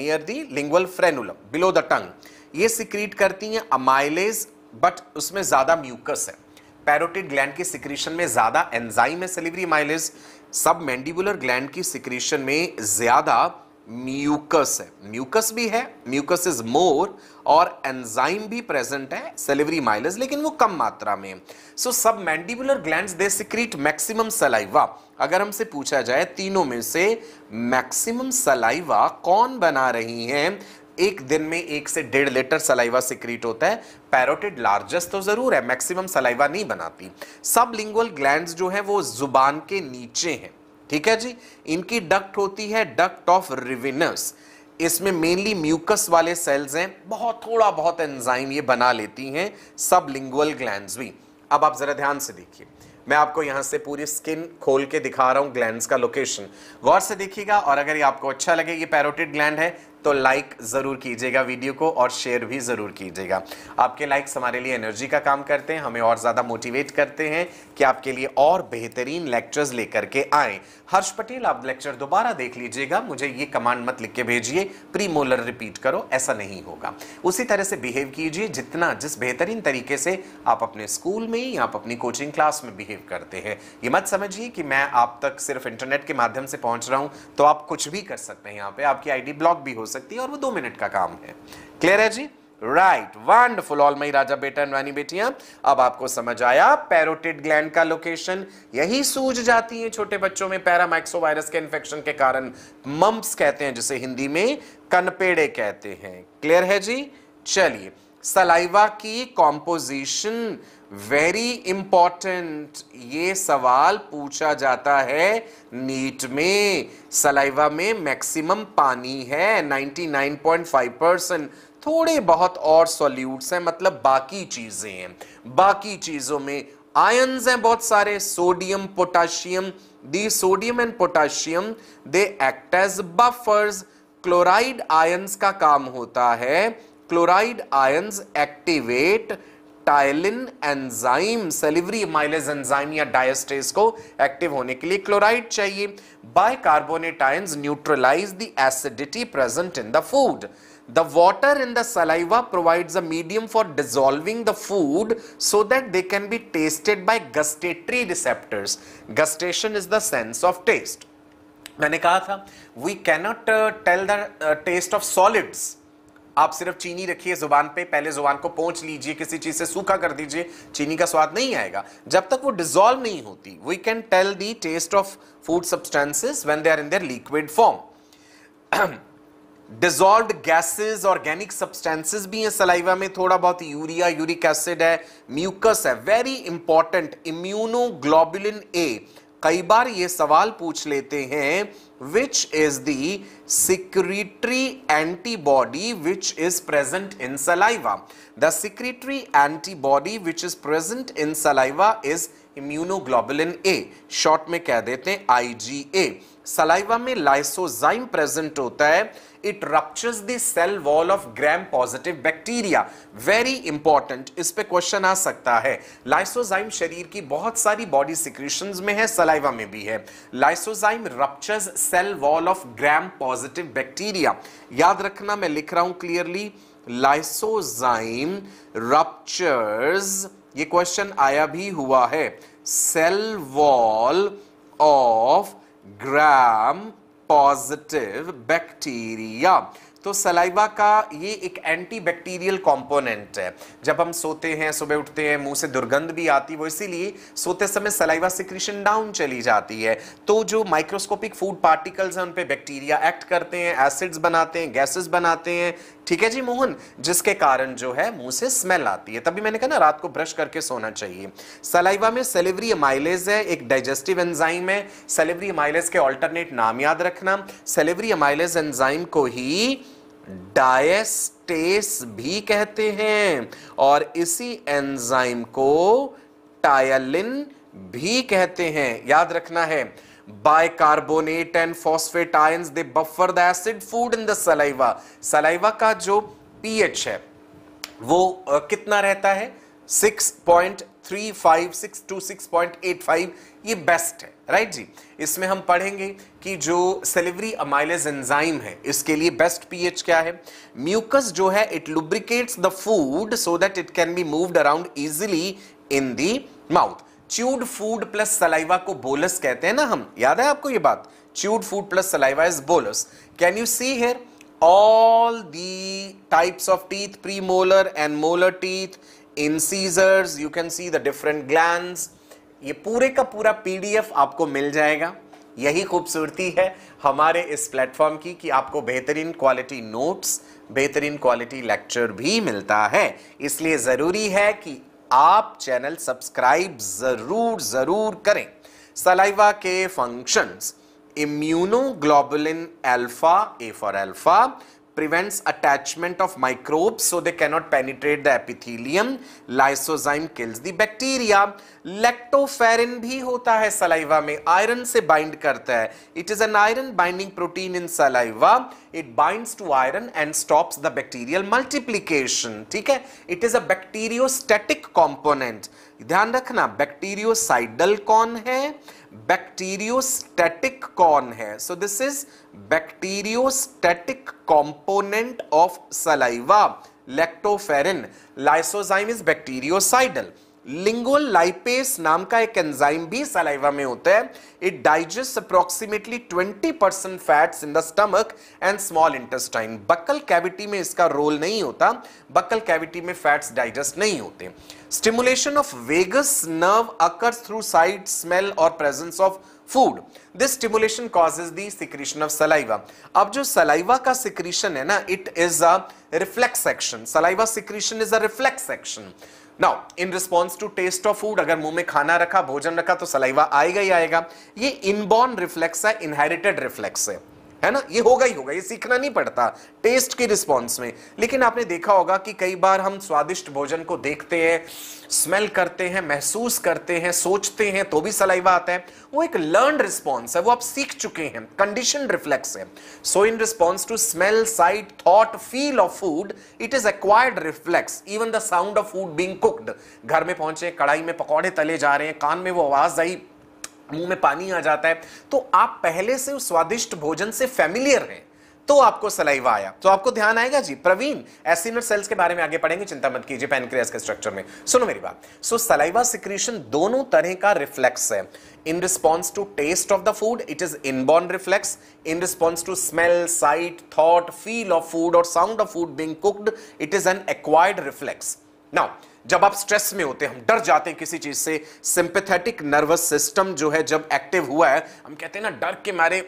near the lingual frenulum below the tongue ये सिक्रीट करती हैं अमाइलेज बट उसमें ज़्यादा म्यूकस है पैरोटिड ग्लैंड की सिक्रीशन में ज़्यादा एंजाइम है salivary amylase submandibular gland की सिक्रीशन में ज़्यादा म्यूकस है म्यूकस भी है म्यूकस इज मोर और एंजाइम भी प्रेजेंट है सेलिवरी माइलस लेकिन वो कम मात्रा में so submandibular gland they secrete maximum saliva अगर हमसे पूछा जाए तीनों में से मैक्सिमम सलाइवा कौन बना रही हैं एक दिन में एक से डेढ़ लीटर सलाइवा सिक्रीट होता है पैरोटिड लार्जेस्ट तो ज़रूर है मैक्सिमम सलाइवा नहीं बनाती सब लिंगुअल ग्लैंड जो है वो जुबान के नीचे हैं ठीक है जी इनकी डक्ट होती है डक्ट ऑफ रिविनस इसमें मेनली म्यूकस वाले सेल्स हैं बहुत थोड़ा बहुत एंजाइम ये बना लेती हैं सब लिंगुअल ग्लैंड भी अब आप ज़रा ध्यान से देखिए मैं आपको यहां से पूरी स्किन खोल के दिखा रहा हूं ग्लैंड का लोकेशन गौर से देखिएगा और अगर ये आपको अच्छा लगे ये पैरोटिड ग्लैंड है तो लाइक ज़रूर कीजिएगा वीडियो को और शेयर भी ज़रूर कीजिएगा आपके लाइक्स हमारे लिए एनर्जी का काम करते हैं हमें और ज़्यादा मोटिवेट करते हैं कि आपके लिए और बेहतरीन लेक्चर्स लेकर के आए हर्ष पटेल आप लेक्चर दोबारा देख लीजिएगा मुझे ये कमांड मत लिख के भेजिए प्री मोलर रिपीट करो ऐसा नहीं होगा उसी तरह से बिहेव कीजिए जितना जिस बेहतरीन तरीके से आप अपने स्कूल में या आप अपनी कोचिंग क्लास में बिहेव करते हैं ये मत समझिए कि मैं आप तक सिर्फ इंटरनेट के माध्यम से पहुंच रहा हूं तो आप कुछ भी कर सकते हैं यहाँ पे आपकी आईडी ब्लॉक भी हो सकती है और वो दो मिनट का काम है क्लियर है जी राइट वंडरफुल ऑल मई राजा बेटा रानी बेटियां अब आपको समझ आया पैरोटिड ग्लैंड का लोकेशन यही सूज जाती है छोटे बच्चों में वायरस के इंफेक्शन के कारण मम्प्स कहते हैं जिसे हिंदी में कनपेड़े कहते हैं क्लियर है जी चलिए सलाइवा की कॉम्पोजिशन वेरी इंपॉर्टेंट ये सवाल पूछा जाता है नीट में सलाइवा में मैक्सिमम पानी है 99.5 परसेंट थोड़े बहुत और सॉल्यूट्स हैं मतलब बाकी चीज़ें हैं बाकी चीज़ों में आयन्स हैं बहुत सारे sodium potassium the sodium and potassium they act as buffers chloride ions का काम होता है chloride ions activate ptyalin enzyme salivary amylase enzyme या डायस्टेज को एक्टिव होने के लिए क्लोराइड चाहिए bicarbonate ions neutralize the acidity present in the food the water in the saliva provides a medium for dissolving the food so that they can be tasted by gustatory receptors gustation is the sense of taste मैंने कहा था we cannot tell the taste of solids आप सिर्फ चीनी रखिए जुबान पे पहले जुबान को पहुंच लीजिए किसी चीज से सूखा कर दीजिए चीनी का स्वाद नहीं आएगा जब तक वो डिजोल्व नहीं होती we can tell the taste of food substances when they are in their liquid form dissolve gases organic substances भी हैं सलाइवा में थोड़ा बहुत यूरिया यूरिक एसिड है म्यूकस है वेरी इंपॉर्टेंट इम्यूनोग्लोबुलिन ए कई बार ये सवाल पूछ लेते हैं which is the secretory antibody which is present in saliva the secretory antibody which is present in saliva is immunoglobulin A short में कह देते हैं आई जी ए सलाइवा में लाइसोजाइम प्रेजेंट होता है it ruptures the cell wall of gram positive bacteria very important इस पे question आ सकता है लाइसोजाइम शरीर की बहुत सारी बॉडी सिक्रीशन में है सलाइवा में भी है lysozyme ruptures cell wall of gram positive bacteria याद रखना मैं लिख रहा हूं क्लियरली लाइसोजाइम रप्चर्स ये क्वेश्चन आया भी हुआ है cell wall of gram positive bacteria. तो सलाइवा का ये एक एंटी बैक्टीरियल कॉम्पोनेंट है जब हम सोते हैं सुबह उठते हैं मुंह से दुर्गंध भी आती वो इसीलिए सोते समय सलाइवा सिक्रीशन डाउन चली जाती है तो जो माइक्रोस्कोपिक फूड पार्टिकल्स हैं उन पर बैक्टीरिया एक्ट करते हैं एसिड्स बनाते हैं गैसेस बनाते हैं ठीक है जी मोहन जिसके कारण जो है मुंह से स्मेल आती है तभी मैंने कहा ना रात को ब्रश करके सोना चाहिए सलाइवा में सेलिवरी अमाइलेज है एक डाइजेस्टिव एंजाइम है सेलिवरी अमाइलेज के ऑल्टरनेट नाम याद रखना सेलिवरी अमाइलेज एंजाइम को ही डायस्टेस भी कहते हैं और इसी एंजाइम को टायलिन भी कहते हैं याद रखना है bicarbonate and phosphate ions they buffer the acid food in the saliva saliva का जो पीएच है वो कितना रहता है 6.35 सिक्स टू फाइव ये बेस्ट है राइट जी इसमें हम पढ़ेंगे कि जो सेलिवरी अमाइलेज एंजाइम है इसके लिए बेस्ट पीएच क्या है म्यूकस जो है it lubricates the food so that it can be moved around easily in the mouth chewed food plus saliva को बोलस कहते हैं ना हम याद है आपको ये बात chewed food plus saliva is bolus can you see here all the of teeth premolar and molar teeth incisors you can see the different gland ये पूरे का पूरा पीडीएफ आपको मिल जाएगा यही खूबसूरती है हमारे इस प्लेटफॉर्म की कि आपको बेहतरीन क्वालिटी नोट्स बेहतरीन क्वालिटी लेक्चर भी मिलता है इसलिए जरूरी है कि आप चैनल सब्सक्राइब जरूर जरूर करें सलाइवा के function immunoglobulin alpha A for alpha prevents attachment of microbe so they cannot penetrate the epithelium lysozyme kills the bacteria lactoferrin भी होता है सलाइवा में आयरन से बाइंड करता है it is an iron binding protein in saliva it binds to iron and stops the bacterial multiplication ठीक है it is a bacteriostatic component ध्यान रखना बैक्टीरियोसाइडल कौन है बैक्टीरियोस्टेटिक कौन है so this is bacteriostatic component of saliva lactoferrin lysozyme is bactericidal lingual lipase नाम का एक एंजाइम भी सलाइवा में होता है it digest approximately 20 percent fats in the stomach and small intestine buckle cavity में इसका रोल नहीं होता बक्कल कैविटी में फैट्स डाइजेस्ट नहीं होते stimulation of vagus nerve occurs through sight smell और presence of food this stimulation causes the secretion of saliva अब जो सलाइवा का सिक्रीशन है ना it is a reflex action saliva secretion is a reflex action now in response to taste of food अगर मुंह में खाना रखा भोजन रखा तो सलाइवा आएगा ही आएगा ये इनबॉर्न रिफ्लेक्स है इनहेरिटेड रिफ्लेक्स है है ना ये होगा ही होगा ये सीखना नहीं पड़ता टेस्ट की रिस्पॉन्स में लेकिन आपने देखा होगा कि कई बार हम स्वादिष्ट भोजन को देखते हैं स्मेल करते हैं महसूस करते हैं सोचते हैं तो भी सलाइवा आता है वो एक लर्न रिस्पॉन्स है वो आप सीख चुके हैं कंडीशन रिफ्लेक्स है so in response to smell sight thought feel of food it is acquired reflex even the sound of food being cooked घर में पहुंचे कढ़ाई में पकौड़े तले जा रहे हैं कान में वो आवाज आई मुंह में पानी आ जाता है तो आप पहले से उस स्वादिष्ट भोजन से फैमिलियर हैं तो आपको सलाइवा आया तो आपको ध्यान आएगा जी प्रवीण एसिनर सेल्स के बारे में आगे पढ़ेंगे चिंता मत कीजिए पैनक्रियास के स्ट्रक्चर में सुनो मेरी बात सो सलाइवा सिक्रीशन दोनों तरह का रिफ्लेक्स है in response to taste of the food it is inborn reflex in response to smell sight thought feel of food और sound of food being cooked it is an acquired reflex now जब आप stress में होते हैं हम डर जाते हैं किसी चीज से सिंपेथेटिक नर्वस सिस्टम जो है जब एक्टिव हुआ है हम कहते हैं ना डर के मारे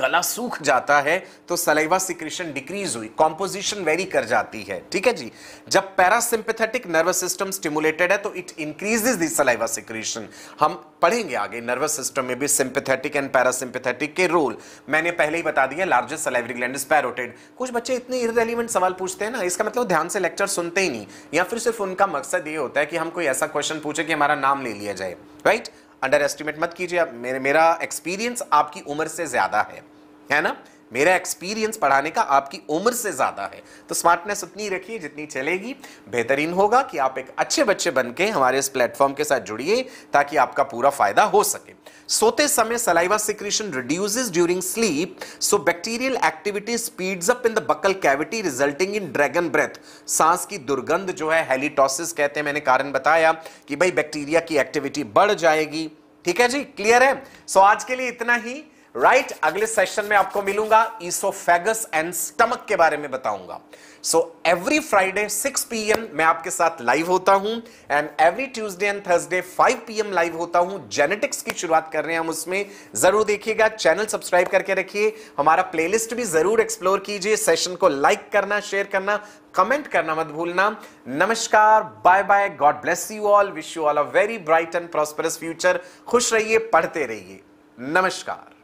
गला सूख जाता है तो सलाइवा सिक्रेशन डिक्रीज हुई कॉम्पोजिशन वेरी कर जाती है ठीक है जी जब पैरासिंपेथेटिक नर्वस सिस्टम स्टिमुलेटेड है तो it increases the saliva secretion हम पढ़ेंगे आगे नर्वस सिस्टम में भी सिंपेथेटिक एंड पैरासिंपेथेटिक के रोल मैंने पहले ही बता दिया लार्जेस्ट सलाइवरी ग्लैंड पैरोटेड कुछ बच्चे इतने इरेलीवेंट सवाल पूछते हैं ना इसका मतलब ध्यान से लेक्चर सुनते ही नहीं या फिर सिर्फ उनका मकसद ये होता है कि हम कोई ऐसा क्वेश्चन पूछे कि हमारा नाम ले लिया जाए राइट right? अंडर एस्टिमेट मत कीजिए आप मेरा एक्सपीरियंस आपकी उम्र से ज़्यादा है है ना मेरा एक्सपीरियंस पढ़ाने का आपकी उम्र से ज़्यादा है तो स्मार्टनेस उतनी रखिए जितनी चलेगी बेहतरीन होगा कि आप एक अच्छे बच्चे बन के हमारे इस प्लेटफॉर्म के साथ जुड़िए ताकि आपका पूरा फायदा हो सके सोते समय saliva secretion reduce during sleep so bacterial activity speeds up in the buccal cavity resulting in dragon breath सांस की दुर्गंध जो है हेलिटोसिस कहते हैं मैंने कारण बताया कि भाई बैक्टीरिया की एक्टिविटी बढ़ जाएगी ठीक है जी क्लियर है सो so, आज के लिए इतना ही राइट right? अगले सेशन में आपको मिलूंगा ईसोफेगस एंड स्टमक के बारे में बताऊंगा सो एवरी फ्राइडे 6 पीएम मैं आपके साथ लाइव होता हूं and every Tuesday and Thursday 5 PM live होता हूं जेनेटिक्स की शुरुआत कर रहे हैं हम उसमें जरूर देखिएगा चैनल सब्सक्राइब करके रखिए हमारा प्लेलिस्ट भी जरूर एक्सप्लोर कीजिए सेशन को लाइक करना शेयर करना कमेंट करना मत भूलना नमस्कार bye bye God bless you all wish you all a very bright and prosperous future खुश रहिए पढ़ते रहिए नमस्कार